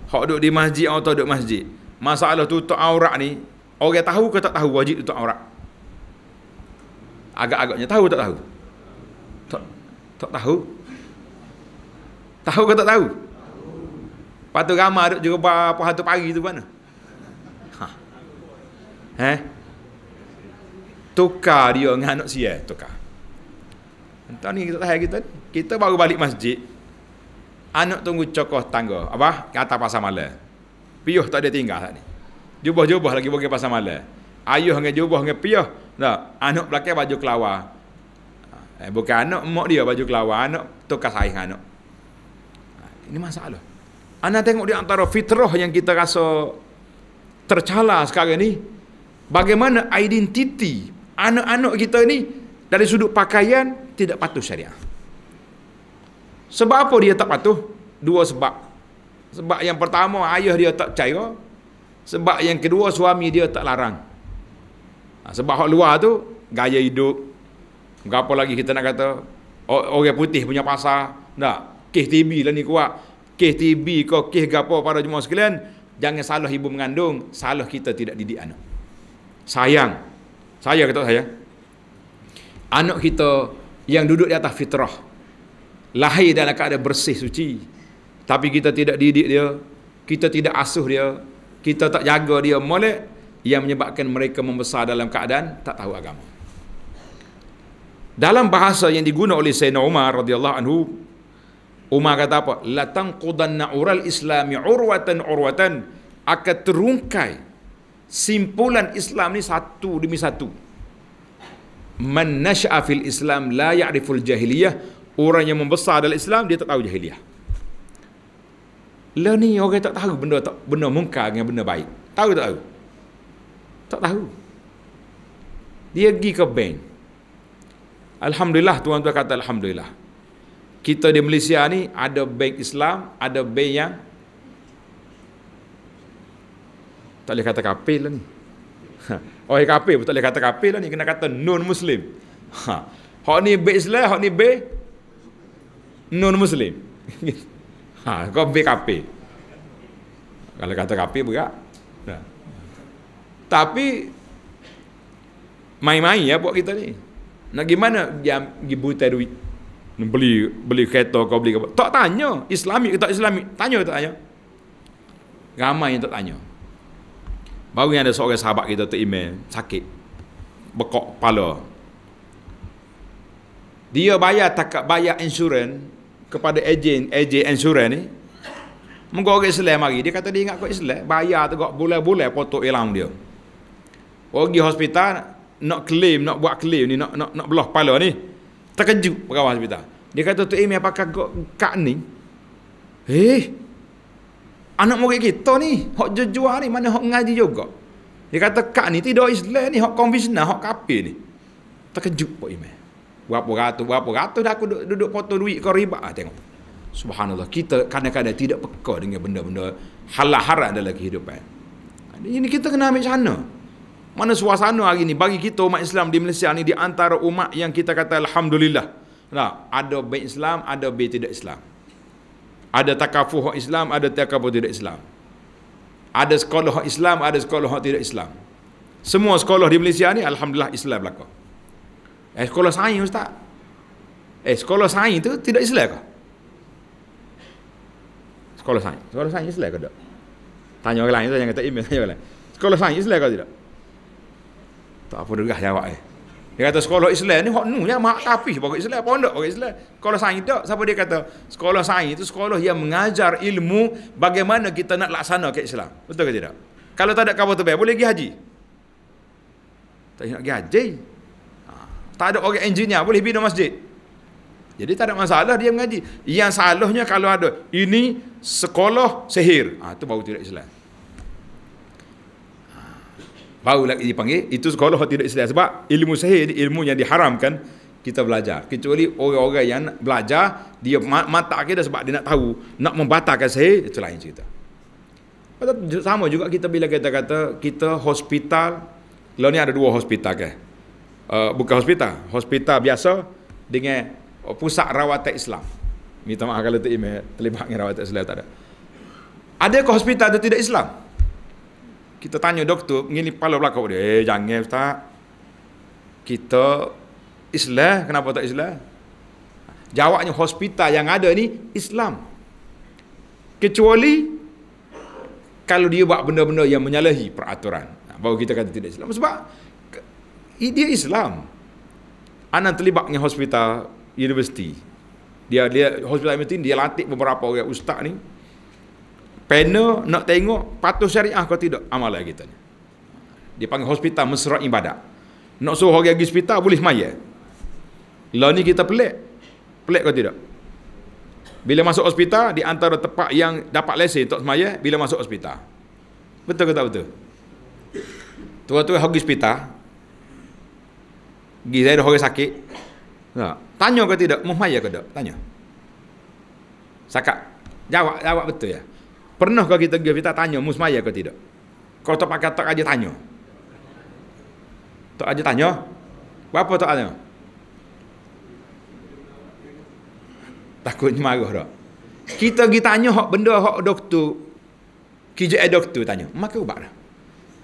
hak duduk di masjid atau duduk masjid, masalah tutup aurat ni, orang tahu ke tak tahu wajib tutup aurat? Agak-agaknya tahu tak tahu? Tak, tak tahu. Tahu ke tak tahu? Patu ramai duk jumpa apa hantu pagi tu mana? Ha. Eh? Tukar dia dengan anak sia, tukar. Entah ni kita tahu kita kita baru balik masjid. Anak tunggu cokoh tangga, apa? Kata pasal malam. Piyuh tak ada tinggal tak ni. Jubah-jubah lagi bagi pasal malam ayuh dengan jubah dengan piah tak anak belakang baju kelawar eh, bukan anak mak dia baju kelawar anak tukar saing anak ah, ini masalah anda tengok di antara fitrah yang kita rasa tercala sekarang ni bagaimana identiti anak-anak kita ni dari sudut pakaian tidak patuh syariah sebab apa dia tak patuh dua sebab sebab yang pertama ayah dia tak percaya sebab yang kedua suami dia tak larang Ha, sebab hak luar tu gaya hidup. Berapa lagi kita nak kata orang putih punya pasar. Tak. Kes TB lah ni kuat. Kes TB kau kes gapo pada jemaah sekalian, jangan salah ibu mengandung, salah kita tidak didik anak. Sayang. Saya kata saya. Anak kita yang duduk di atas fitrah. Lahir dalam keadaan bersih suci. Tapi kita tidak didik dia. Kita tidak asuh dia. Kita tak jaga dia. Molek yang menyebabkan mereka membesar dalam keadaan tak tahu agama. Dalam bahasa yang diguna oleh Sayyidina Umar radhiyallahu anhu, Umar kata apa? La tanqudanna ural islami urwatan urwatan akan terungkai simpulan Islam ni satu demi satu. Man nasha'a fil Islam la ya'riful jahiliyah, orang yang membesar dalam Islam dia tak tahu jahiliyah. Lah ni orang tak tahu benda tak benda mungkar dengan benda baik. Tahu tak tahu? Tak tahu. Dia pergi ke bank. Alhamdulillah tuan-tuan kata Alhamdulillah. Kita di Malaysia ni ada bank Islam, ada bank yang tak boleh kata kapil lah ni. Oh ya kapil, tak boleh kata kapil lah ni. Kena kata non-Muslim. Ha. Hak ni bank Islam, hak ni bank non-Muslim. Ha, kau bank kapil. Kalau kata kapil berat. Tapi mai-mai ya lah buat kita ni. Nak gimana Dia gi buta duit? beli beli kereta kau beli apa? Tak tanya, Islamik, ke tak Islamik? Tanya ke tak tanya? Ramai yang tak tanya. Baru yang ada seorang sahabat kita tu email sakit. Bekok kepala. Dia bayar tak bayar insurans kepada ejen ejen insurans ni. Mengorek Islam lagi dia kata dia ingat kau Islam, bayar tu kau boleh bulan potong ilang dia. Orang pergi hospital nak claim, nak buat claim ni, nak nak nak belah kepala ni. Terkejut pegawai hospital. Dia kata tu Imi apakah kau kat ni? Eh. Anak murid kita ni, hok jejua ni mana hok ngaji juga. Dia kata kat ni tidak Islam ni, hok konvensional, hok kafir ni. Terkejut Pak Imam. Berapa ratus, berapa ratus dah aku duduk, duduk potong duit kau riba. Ah, tengok. Subhanallah, kita kadang-kadang tidak peka dengan benda-benda halal haram dalam kehidupan. Ini kita kena ambil sana. Mana suasana hari ni bagi kita umat Islam di Malaysia ni di antara umat yang kita kata alhamdulillah. Nah, ada baik Islam, ada baik tidak Islam. Ada takafuh Islam, ada takafuh tidak Islam. Ada sekolah Islam, ada sekolah tidak Islam. Semua sekolah di Malaysia ni alhamdulillah Islam belaka. Eh sekolah sains ustaz. Eh sekolah sains tu tidak Islam ke? Sekolah sains. Sekolah sains Islam ke tak? Tanya orang lain, tanya kata email, tanya orang lain. Sekolah sains Islam ke tidak? Tak apa deras jawab eh. Dia kata sekolah Islam ni hak nu ya mak tapi pokok Islam pondok pokok Islam. Sekolah sains tak siapa dia kata sekolah sains itu sekolah yang mengajar ilmu bagaimana kita nak laksana ke Islam. Betul ke tidak? Kalau tak ada kabar terbaik boleh pergi haji. Tak nak pergi haji. Ha. Tak ada orang engineer boleh bina masjid. Jadi tak ada masalah dia mengaji. Yang salahnya kalau ada ini sekolah sihir. Ah ha, tu baru tidak Islam barulah lagi, panggil itu sekolah tidak Islam sebab ilmu sahih ini ilmu yang diharamkan kita belajar kecuali orang-orang yang belajar dia mata kita sebab dia nak tahu nak membatalkan sahih itu lain cerita sama juga kita bila kita kata kita hospital kalau ni ada dua hospital ke kan? uh, bukan hospital hospital biasa dengan pusat rawatan Islam minta maaf kalau tak terlibat dengan rawatan Islam tak ada adakah hospital itu tidak Islam kita tanya doktor ngini pala belakang dia eh jangan ustaz kita Islam kenapa tak Islam jawabnya hospital yang ada ni Islam kecuali kalau dia buat benda-benda yang menyalahi peraturan baru kita kata tidak Islam sebab dia Islam anak terlibat dengan hospital universiti dia dia hospital universiti dia latih beberapa orang ustaz ni panel nak tengok patuh syariah ke tidak amalan kita ni. Dia panggil hospital mesra ibadat. Nak suruh orang pergi hospital boleh semaya. Lah ni kita pelik. Pelik ke tidak? Bila masuk hospital di antara tempat yang dapat lesen untuk semaya bila masuk hospital. Betul ke tak betul? Tuan-tuan pergi -tuan, hospital. Pergi saya orang sakit. Tak. Ha. Tanya ke tidak? Mau semaya ke tidak? Tanya. Sakat. Jawab, jawab betul ya. Pernah kau kita kita tanya musmaya ke tidak? Kau tak pakai tak aja tanya. Tak aja tanya. Apa tak tanya? Takutnya marah dah. Kita pergi tanya hak benda hak doktor. Kijak eh doktor tanya. Maka ubat dah.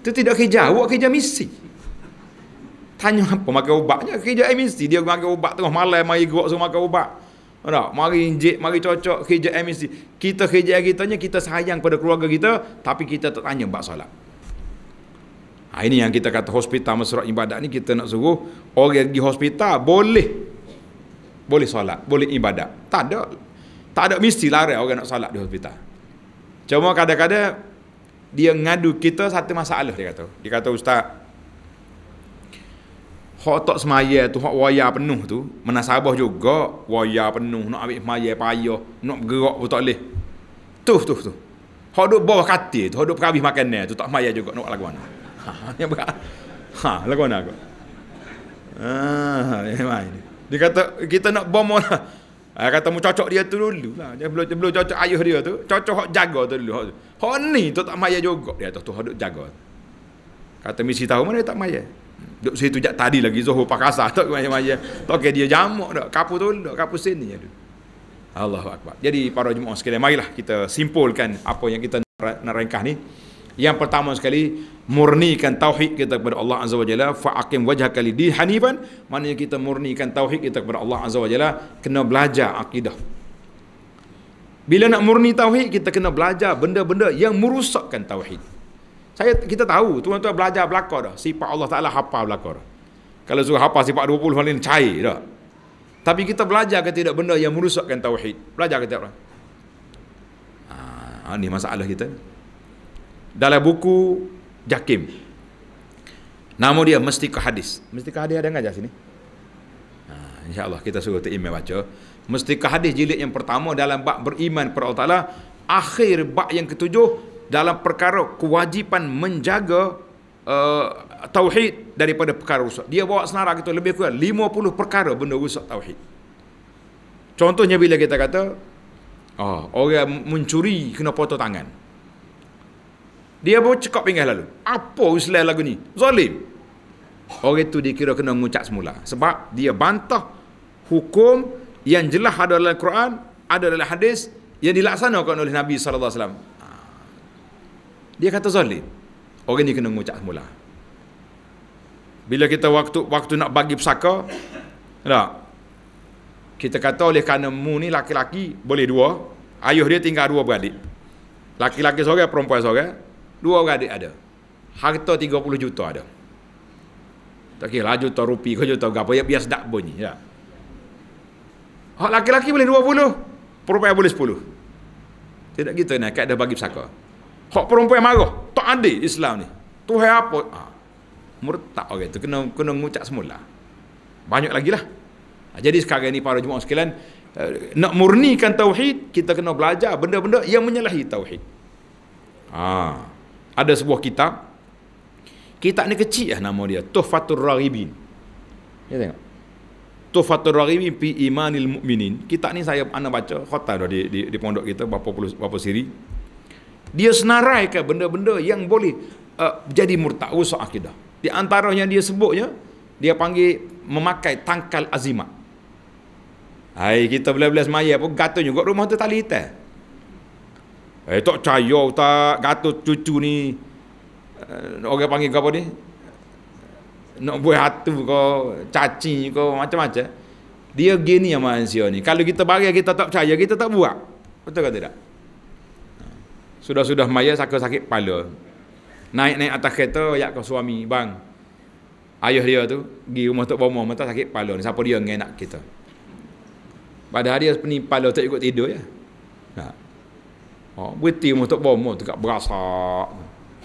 Itu tidak kerja. Awak kerja misi. Tanya apa Maka ubatnya. Kijak eh misi. Dia makan ubat tengah malam. Mari gerak semua makan ubat. Ada, mari injek, mari cocok kerja MSD. Kita kerja kita ni kita sayang pada keluarga kita tapi kita tak tanya bab solat. Ha, ini yang kita kata hospital mesra ibadat ni kita nak suruh orang pergi hospital boleh boleh solat, boleh ibadat. Tak ada. Tak ada mesti lari orang nak solat di hospital. Cuma kadang-kadang dia ngadu kita satu masalah dia kata. Dia kata ustaz Hak tak semaya tu, hak waya penuh tu, menasabah juga, waya penuh, nak ambil semaya payah, nak bergerak pun tak boleh. Tu, tu, tu. Hak duduk bawah katil tu, hak duduk perhabis makan tu, tak semaya juga, nak lagu mana. Ha, berat. Ha, lagu mana aku. Ha, main. Dia kata, kita nak bomo lah. Ha, kata, mu cocok dia tu dulu lah. Dia belum, belum cocok ayuh dia tu, cocok hak jaga tu dulu. Hak, hak ni tu tak maya juga. Dia tu, tu hak duduk jaga. Kata, misi tahu mana dia tak maya. Duk situ jak tadi lagi zohor Pakasa tak macam-macam. Tak okay dia jamuk dak kapu tu dak kapu sini ya. Allahu akbar. Jadi para jemaah sekalian marilah kita simpulkan apa yang kita nak narengkah ni. Yang pertama sekali murnikan tauhid kita kepada Allah Azza wa Jalla fa aqim wajhaka li hanifan maknanya kita murnikan tauhid kita kepada Allah Azza wa Jalla kena belajar akidah bila nak murni tauhid kita kena belajar benda-benda yang merusakkan tauhid saya kita tahu tuan-tuan belajar belakor dah. Sifat Allah Taala hafal belakor. Kalau suruh hafal sifat 20 paling cair dah. Tapi kita belajar ke tidak benda yang merusakkan tauhid? Belajar ke tidak? Ah, ini masalah kita. Dalam buku Jakim. Nama dia Mesti ke Hadis. Mesti ke Hadis ada enggak di sini? Ah, insya-Allah kita suruh tim baca. Mesti ke Hadis jilid yang pertama dalam bab beriman kepada Allah Taala akhir bab yang ketujuh dalam perkara kewajipan menjaga uh, tauhid daripada perkara rusak. Dia bawa senarai kita lebih kurang 50 perkara benda rusak tauhid. Contohnya bila kita kata oh, orang mencuri kena potong tangan. Dia baru cekap pinggan lalu. Apa usulah lagu ni? Zalim. Orang itu dikira kena mengucap semula. Sebab dia bantah hukum yang jelas ada dalam Quran, ada dalam hadis yang dilaksanakan oleh Nabi Sallallahu Alaihi Wasallam dia kata zalim orang ni kena mengucap semula bila kita waktu waktu nak bagi pusaka tak lah, kita kata oleh kerana mu ni laki-laki boleh dua ayuh dia tinggal dua beradik laki-laki seorang perempuan seorang dua beradik ada harta 30 juta ada tak kira lah juta rupiah ke juta berapa ya biar dak bunyi ya Hak laki-laki boleh 20, perempuan boleh 10. Tidak kita nak ada bagi pesaka. Hak perempuan marah. Tak ada Islam ni. Tu hai apa? Ha. Murtad orang okay. tu kena kena mengucap semula. Banyak lagi lah. Ha, jadi sekarang ni para jemaah sekalian eh, nak murnikan tauhid kita kena belajar benda-benda yang menyalahi tauhid. Ha. Ada sebuah kitab Kitab ni kecil lah nama dia Tuhfatul Raghibin Ya tengok Tuhfatul Raghibin Pi Imanil Mu'minin Kitab ni saya anda baca Khotan dah di, di, di pondok kita Berapa, puluh, berapa siri dia senaraikan benda-benda yang boleh uh, jadi murtad rusak akidah. Di antaranya dia sebutnya, dia panggil memakai tangkal azimat. Hai kita belas-belas maya pun gatun juga rumah tu tali hitam. Eh tak cahaya tak gatun cucu ni. Uh, orang panggil apa ni? Nak buat hatu ke, cacing ke, macam-macam. Dia gini yang manusia ni. Kalau kita bagi kita tak percaya, kita tak buat. Betul ke tidak? Sudah-sudah maya saka sakit kepala. Naik-naik atas kereta ayak ke suami, bang. Ayah dia tu pergi rumah tok bomo mata sakit kepala ni. Siapa dia yang anak kita? Padahal dia sepeni kepala tak ikut tidur ya. Nah. Ha. Oh, berhenti rumah tok bomo tu kat berasa,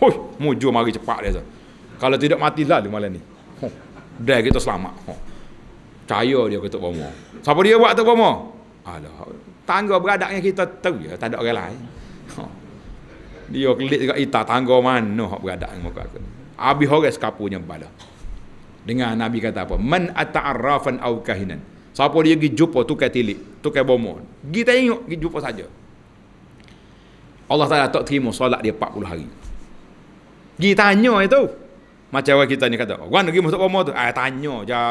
Hoi, mujur mari cepat dia tu. Kalau tidak mati lah di malam ni. Huh. Dah kita selamat. Huh. Caya dia ke tok bomo. Siapa dia buat tok bomo? Alah, tangga beradaknya kita tahu ya, tak ada orang lain. Ya. Dia kelik juga, eh tak tangga mana hak beradak dengan muka aku. Habis orang sekapunya bala. Dengan Nabi kata apa? Man ata'arrafan au kahinan. Siapa dia pergi jumpa tukar tilik, tukar bomo. Pergi tengok, pergi jumpa saja. Allah Ta'ala tak terima solat dia 40 hari. Pergi tanya itu. Macam orang kita ni kata, orang oh, pergi masuk bomo tu. Eh, tanya je.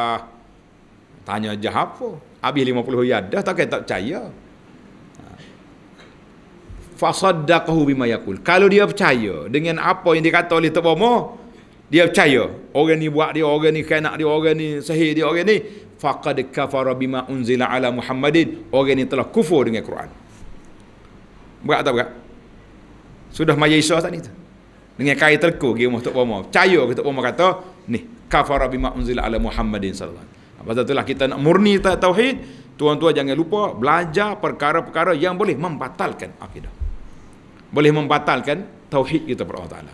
Tanya je apa? Habis 50 hari ada, tak kata tak percaya fasaddaqahu bima yaqul. Kalau dia percaya dengan apa yang dikata oleh Tok dia percaya. Orang ni buat dia, orang ni kanak dia, orang ni sahih dia, orang ni faqad kafara bima unzila ala Muhammadin. Orang ni telah kufur dengan Quran. Berat tak berat? Sudah maya isa tak tu? Dengan kain terkur pergi rumah Tok Bomo. Percaya ke Tok Bomo kata, ni, kafara bima unzila ala Muhammadin SAW. Sebab itulah kita nak murni tauhid, tuan-tuan jangan lupa belajar perkara-perkara yang boleh membatalkan akidah boleh membatalkan tauhid kita kepada Allah Taala.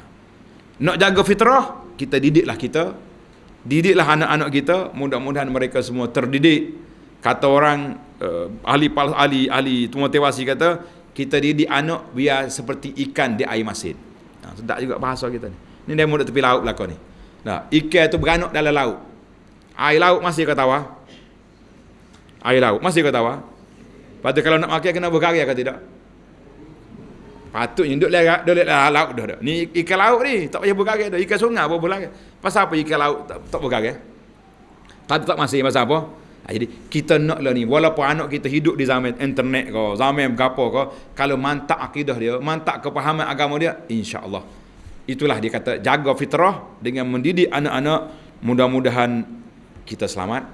Nak jaga fitrah, kita didiklah kita, didiklah anak-anak kita, mudah-mudahan mereka semua terdidik. Kata orang uh, ahli palsu, ahli ahli tua tewasi kata, kita didik anak biar seperti ikan di air masin. Nah, ha, sedap juga bahasa kita ni. Ni demo dekat tepi laut belaka ni. Nah, ikan tu beranak dalam laut. Air laut masih kau tawa. Air laut masih kau tawa. Padahal kalau nak makan kena berkarya ke tidak? Patutnya duduk lihat duduk lihat ah, laut dah dah. Ni ikan laut ni tak payah berkarat dah. Ikan sungai apa pula. Pasal apa ikan laut tak tak berkarat? Tapi tak masih pasal apa? Ha, jadi kita nak lah ni walaupun anak kita hidup di zaman internet ke zaman berapa ke kalau mantak akidah dia mantak kepahaman agama dia insya Allah, itulah dia kata jaga fitrah dengan mendidik anak-anak mudah-mudahan kita selamat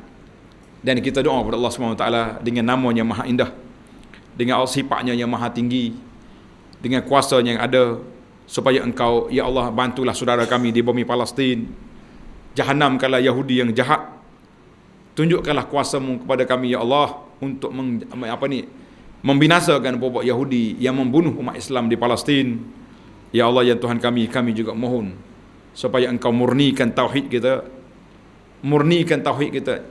dan kita doa kepada Allah SWT dengan namanya maha indah dengan sifatnya yang maha tinggi dengan kuasa yang ada supaya engkau ya Allah bantulah saudara kami di bumi Palestin jahanamkanlah Yahudi yang jahat tunjukkanlah kuasamu kepada kami ya Allah untuk meng, apa ni membinasakan bobok Yahudi yang membunuh umat Islam di Palestin ya Allah ya Tuhan kami kami juga mohon supaya engkau murnikan tauhid kita murnikan tauhid kita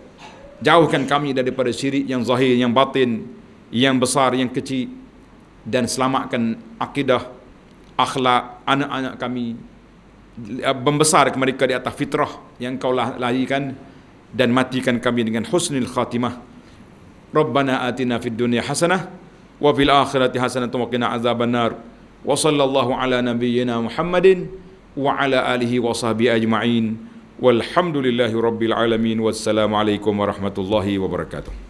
jauhkan kami daripada syirik yang zahir yang batin yang besar yang kecil dan selamatkan akidah akhlak anak-anak kami membesar mereka di atas fitrah yang kau lahirkan dan matikan kami dengan husnul khatimah ربنا آتنا في الدنيا حسنة وفي الآخرة حسنة وقنا عذاب النار وصلى الله على نبينا محمد وعلى آله وصحبه أجمعين والحمد لله رب العالمين والسلام عليكم ورحمة الله وبركاته